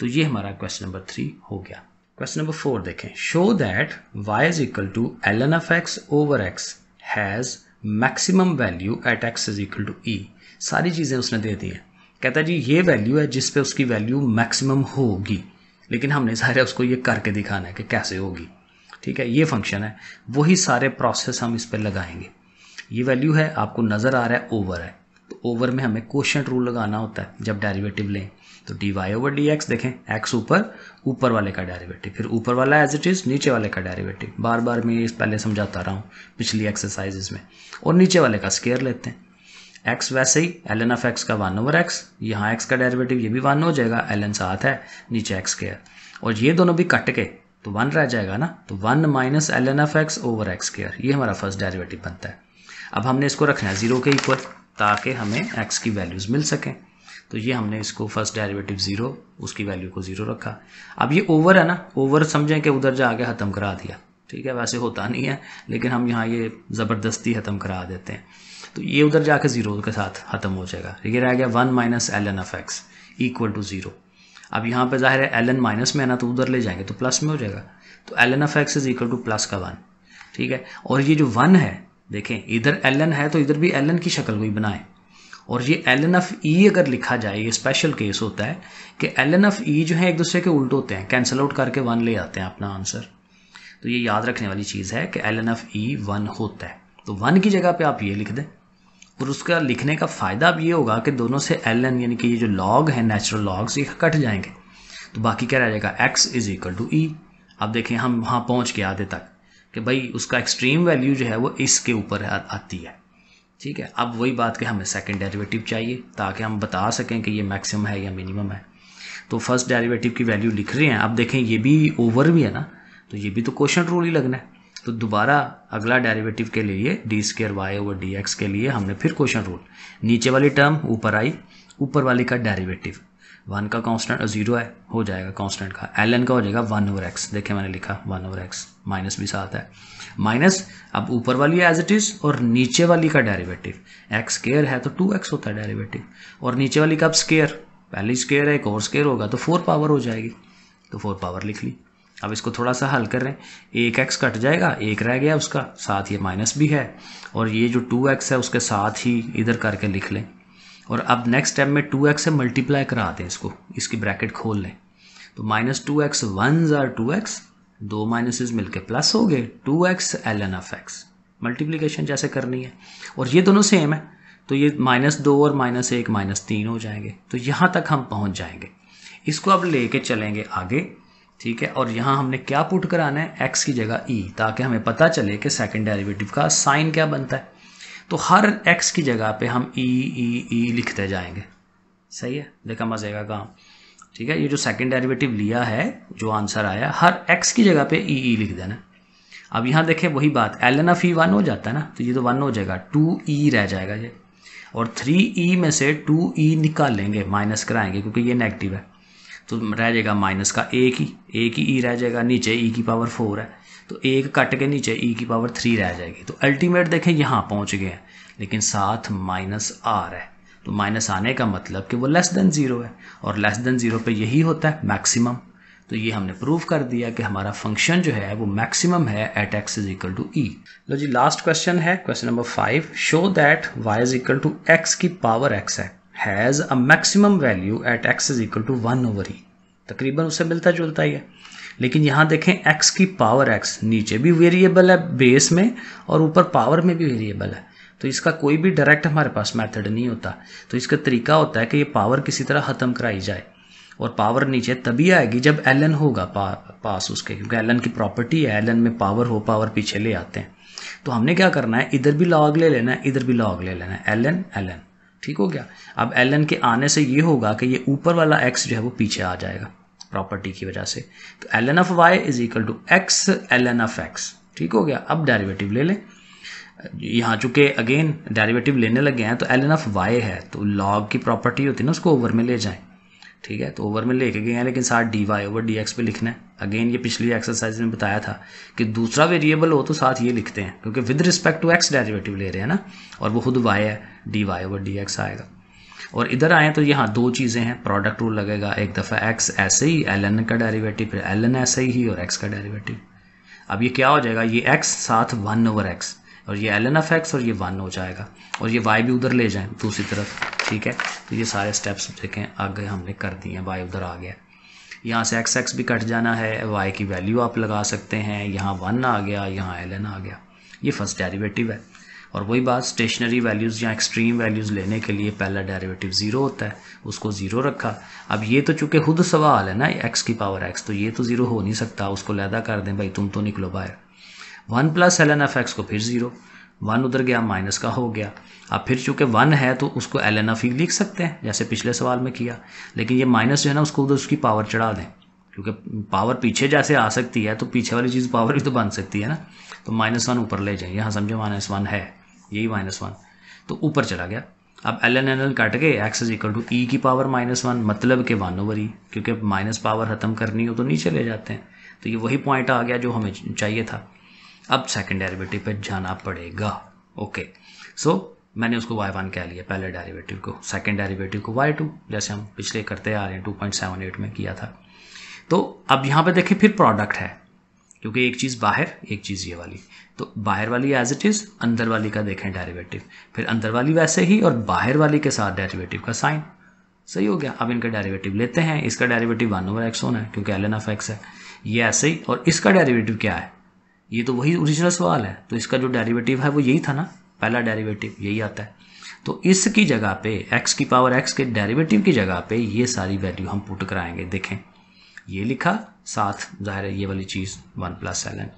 तो ये हमारा क्वेश्चन नंबर थ्री हो गया क्वेश्चन नंबर फोर देखें show that y is equal to l n f x over x has maximum value at x is equal to e सारी चीज़ें उसने दे दी हैं कहता जी ये वैल्यू है जिस पे उसकी वैल्यू मैक्सिमम होगी लेकिन हमने सारे उसको ये करके दिखाना है कि कैसे होगी ठीक है ये फंक्शन है वही सारे प्रोसेस हम इस पर लगाएंगे ये वैल्यू है आपको नज़र आ रहा है ओवर है तो ओवर में हमें क्वेश्चन रूल लगाना होता है जब डेरिवेटिव लें तो d y over d x देखें एक्स ऊपर ऊपर वाले का डेरिवेटिव फिर ऊपर वाला एज इट इज़ नीचे वाले का डेरिवेटिव बार बार मैं इस पहले समझाता रहा हूँ पिछली एक्सरसाइजेज में और नीचे वाले का स्केयर लेते हैं एक्स वैसे ही एल एन एफ एक्स का वन ओवर एक्स यहाँ एक्स का डेरिवेटिव ये भी वन हो जाएगा एल एन साथ है नीचे एक्स स्केयर और ये दोनों भी कट के तो वन रह जाएगा ना तो one minus l n f x over x square ये हमारा फर्स्ट डेरिवेटिव बनता है अब हमने इसको रखना है जीरो के इक्वल ताकि हमें एक्स की वैल्यूज़ मिल सकें तो ये हमने इसको फर्स्ट डेरिवेटिव ज़ीरो उसकी वैल्यू को ज़ीरो रखा अब ये ओवर है ना ओवर समझें कि उधर जाके ख़त्म करा दिया ठीक है वैसे होता नहीं है लेकिन हम यहाँ ये ज़बरदस्ती ख़त्म करा देते हैं तो ये उधर जाके ज़ीरो के साथ ख़त्म हो जाएगा ये रह गया one minus l n f x equal to zero अब यहाँ पे जाहिर है एल एन माइनस में है ना तो उधर ले जाएंगे तो प्लस में हो जाएगा तो l n f x is equal to plus का वन ठीक है और ये जो वन है देखें इधर एल है तो इधर भी एल की शक्ल कोई बनाएं और ये एल एन एफ ई अगर लिखा जाए ये स्पेशल केस होता है कि एल एन एफ ई जो है एक दूसरे के उल्ट होते हैं कैंसिल आउट करके वन ले आते हैं अपना आंसर तो ये याद रखने वाली चीज़ है कि l n f e one होता है तो वन की जगह पे आप ये लिख दें और उसका लिखने का फ़ायदा अब ये होगा कि दोनों से एल एन यानी कि ये जो लॉग है नेचुरल लॉग्स ये कट जाएंगे तो बाकी क्या रह जाएगा x is equal to e अब देखें हम वहाँ पहुँच के आधे तक कि भाई उसका एक्सट्रीम वैल्यू जो है वो इसके ऊपर आती है ठीक है अब वही बात कि हमें सेकंड डेरिवेटिव चाहिए ताकि हम बता सकें कि ये मैक्सिमम है या मिनिमम है तो फर्स्ट डेरिवेटिव की वैल्यू लिख रहे हैं अब देखें ये भी ओवर भी है ना तो ये भी तो क्वेश्चन रूल ही लगना है तो दोबारा अगला डेरिवेटिव के लिए d square y over d x के लिए हमने फिर क्वेश्चन रूल नीचे वाली टर्म ऊपर आई ऊपर वाली का डेरिवेटिव वन का कांस्टेंट जीरो है हो जाएगा कांस्टेंट का एल एन का हो जाएगा वन ओवर एक्स देखिए मैंने लिखा वन ओवर एक्स माइनस भी साथ है माइनस अब ऊपर वाली एज इट इज और नीचे वाली का डेरिवेटिव एक्स स्केयर है तो टू एक्स होता है डेरिवेटिव और नीचे वाली का अब स्केयर पहली स्केयर है एक और स्केयर होगा तो फोर पावर हो जाएगी तो फोर पावर लिख ली अब इसको थोड़ा सा हल कर रहे हैं एक एक्स कट जाएगा एक रह गया उसका साथ ये माइनस भी है और ये जो टू एक्स है उसके साथ ही इधर करके लिख लें और अब नेक्स्ट स्टेप में टू एक्स से मल्टीप्लाई करा दें इसको इसकी ब्रैकेट खोल लें तो माइनस टू एक्स वन ज़ार टू एक्स दो माइनसेस मिलके प्लस हो गए two x l n f x multiplication जैसे करनी है और ये दोनों सेम है तो ये माइनस दो और माइनस एक माइनस तीन हो जाएंगे तो यहाँ तक हम पहुँच जाएंगे इसको अब लेके चलेंगे आगे ठीक है और यहाँ हमने क्या पुट कराना है एक्स की जगह ई e, ताकि हमें पता चले कि सेकेंड डेरिवेटिव का साइन क्या बनता है तो हर एक्स की जगह पे हम ई ई ई लिखते जाएंगे सही है देखा मजेगा काम ठीक है ये जो सेकंड डेरिवेटिव लिया है जो आंसर आया हर एक्स की जगह पे ई e, ई e लिख देना अब यहाँ देखें वही बात l n f e one हो जाता है ना तो ये तो वन हो जाएगा टू ई e रह जाएगा ये और थ्री ई में से टू ई निकाल लेंगे माइनस कराएंगे क्योंकि ये नेगेटिव है तो रह जाएगा माइनस का एक ही एक ही ई रह जाएगा नीचे ई की पावर फोर है तो एक कट के नीचे ई e की पावर थ्री रह जाएगी तो अल्टीमेट देखें यहाँ पहुँच गए हैं लेकिन साथ माइनस आर है तो माइनस आने का मतलब कि वो लेस देन ज़ीरो है और लेस देन ज़ीरो पे यही होता है मैक्सिमम तो ये हमने प्रूव कर दिया कि हमारा फंक्शन जो है वो मैक्सिमम है at x is equal to e लो जी लास्ट क्वेश्चन है question number five show that y is equal to x की पावर एक्स है has a maximum value at x is equal to one over e तकरीबन उससे मिलता जुलता ही है लेकिन यहाँ देखें x की पावर x नीचे भी वेरिएबल है बेस में और ऊपर पावर में भी वेरिएबल है तो इसका कोई भी डायरेक्ट हमारे पास मेथड नहीं होता तो इसका तरीका होता है कि ये पावर किसी तरह ख़त्म कराई जाए और पावर नीचे तभी आएगी जब एल होगा पा, पास उसके क्योंकि एल की प्रॉपर्टी है एल में पावर हो पावर पीछे ले आते हैं तो हमने क्या करना है इधर भी लॉग ले लेना है इधर भी लॉग ले लेना है एल एन एल एन ठीक हो गया अब एल एन के आने से ये होगा कि ये ऊपर वाला एक्स जो है वो पीछे आ जाएगा प्रॉपर्टी की वजह से तो l n f y is equal to x l n f x ठीक हो गया अब डेरिवेटिव ले लें यहाँ चूंकि अगेन डेरिवेटिव लेने लगे हैं तो एल एन एफ वाई है तो लॉग की प्रॉपर्टी होती है ना उसको ओवर में ले जाएं ठीक है तो ओवर में लेके गए हैं लेकिन साथ d y over d x पर लिखना है अगेन ये पिछली एक्सरसाइज में बताया था कि दूसरा वेरिएबल हो तो साथ ये लिखते हैं क्योंकि with respect to x derivative ले रहे हैं ना और वो खुद वाई है d y over d x आएगा और इधर आएँ तो यहाँ दो चीज़ें हैं प्रोडक्ट रूल लगेगा एक दफ़ा एक्स ऐसे ही एल एन का डेरिवेटिव फिर एल एन ऐसे ही और एक्स का डेरिवेटिव अब ये क्या हो जाएगा ये एक्स साथ वन ओवर एक्स और ये एल एन एफ एक्स और ये वन हो जाएगा और ये वाई भी उधर ले जाएं दूसरी तरफ ठीक है तो ये सारे स्टेप्स देखें आगे हमने कर दिए हैं वाई उधर आ गया यहाँ से एक्स एक्स भी कट जाना है वाई की वैल्यू आप लगा सकते हैं यहाँ वन आ गया यहाँ एल एन आ गया ये फर्स्ट डेरिवेटिव है और वही बात स्टेशनरी वैल्यूज़ या एक्सट्रीम वैल्यूज़ लेने के लिए पहला डेरिवेटिव ज़ीरो होता है उसको ज़ीरो रखा अब ये तो चूँकि खुद सवाल है ना एक्स की पावर एक्स तो ये तो ज़ीरो हो नहीं सकता उसको लहदा कर दें भाई तुम तो निकलो बाहर one plus l n f x को फिर ज़ीरो वन उधर गया माइनस का हो गया अब फिर चूँकि वन है तो उसको एल एन एफ ही लिख सकते हैं जैसे पिछले सवाल में किया लेकिन ये माइनस जो है ना उसको उधर उसकी पावर चढ़ा दें क्योंकि पावर पीछे जैसे आ सकती है तो पीछे वाली चीज़ पावर भी तो बन सकती है ना तो माइनस वन ऊपर ले जाए यहाँ समझो माइनस वन है यही माइनस वन तो ऊपर चला गया अब l n n l cut के x is equal to e की पावर माइनस वन मतलब के वन ओवर ई क्योंकि माइनस पावर ख़त्म करनी हो तो नीचे ले जाते हैं तो ये वही पॉइंट आ गया जो हमें चाहिए था अब सेकेंड डेरिवेटिव पे जाना पड़ेगा ओके सो मैंने उसको वाई वन कह लिया पहले डेरिवेटिव को सेकेंड डेरिवेटिव को वाई टू जैसे हम पिछले करते आ रहे हैं टू पॉइंट सेवन एट में किया था तो अब यहाँ पे देखिए फिर प्रोडक्ट है क्योंकि एक चीज़ बाहर एक चीज़ ये वाली तो बाहर वाली एज इट इज़ अंदर वाली का देखें डेरिवेटिव फिर अंदर वाली वैसे ही और बाहर वाली के साथ डेरिवेटिव का साइन सही हो गया अब इनका डेरिवेटिव लेते हैं इसका डेरिवेटिव वन ओवर एक्स होना है क्योंकि एल एन ऑफ एक्स है ये ऐसे ही और इसका डेरिवेटिव क्या है ये तो वही ओरिजिनल सवाल है तो इसका जो डेरिवेटिव है वो यही था ना पहला डेरिवेटिव यही आता है तो इसकी जगह पे x की पावर x के डेरिवेटिव की जगह पे ये सारी वैल्यू हम पुट कराएंगे देखें ये लिखा साथ जाहिर है ये वाली चीज़ वन प्लस एल एन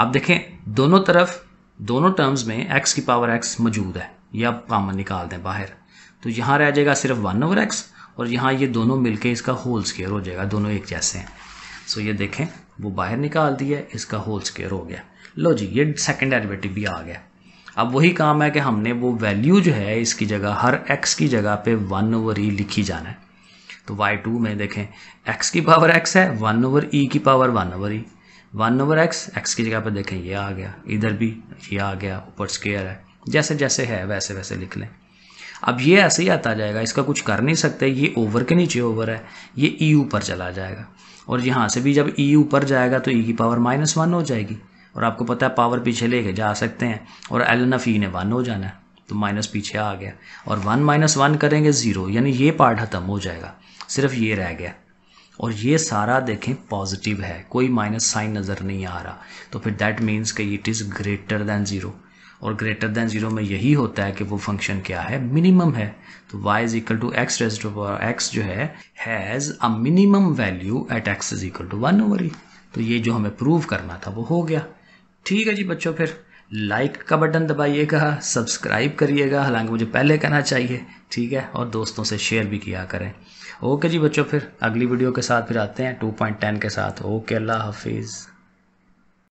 अब देखें दोनों तरफ दोनों टर्म्स में एक्स की पावर एक्स मौजूद है ये आप कॉमन निकाल दें बाहर तो यहाँ रह जाएगा सिर्फ वन ओवर एक्स और यहाँ ये दोनों मिलके इसका होल स्केयर हो जाएगा दोनों एक जैसे हैं सो ये देखें वो बाहर निकाल दिया इसका होल स्केयर हो गया लो जी ये सेकेंड डेरिवेटिव भी आ गया अब वही काम है कि हमने वो वैल्यू जो है इसकी जगह हर एक्स की जगह पे वन ओवर ई लिखी जाना है तो वाई टू में देखें एक्स की पावर एक्स है वन ओवर ई की power one over e one over x x की जगह पर देखें ये आ गया इधर भी ये आ गया ऊपर स्केयर है जैसे जैसे है वैसे वैसे लिख लें अब ये ऐसे ही आता जाएगा इसका कुछ कर नहीं सकते ये ओवर के नीचे ओवर है ये ई e ऊपर चला जाएगा और यहाँ से भी जब ई e ऊपर जाएगा तो ई e की पावर माइनस वन हो जाएगी और आपको पता है पावर पीछे लेके जा सकते हैं और एल एन एफ ई ने वन हो जाना है तो माइनस पीछे आ गया और वन माइनस वन करेंगे ज़ीरो यानी ये पार्ट ख़त्म हो जाएगा सिर्फ ये रह गया और ये सारा देखें पॉजिटिव है कोई माइनस साइन नज़र नहीं आ रहा तो फिर दैट मीन्स कि it is greater than zero और ग्रेटर दैन ज़ीरो में यही होता है कि वो फंक्शन क्या है मिनिमम है तो y is equal to x raised power x जो है has a minimum value at x is equal to one over e तो ये जो हमें प्रूव करना था वो हो गया ठीक है जी बच्चों फिर लाइक का बटन दबाइएगा सब्सक्राइब करिएगा हालांकि मुझे पहले कहना चाहिए ठीक है और दोस्तों से शेयर भी किया करें ओके जी बच्चों फिर अगली वीडियो के साथ फिर आते हैं टू पॉइंट टेन के साथ ओके अल्लाह हाफिज़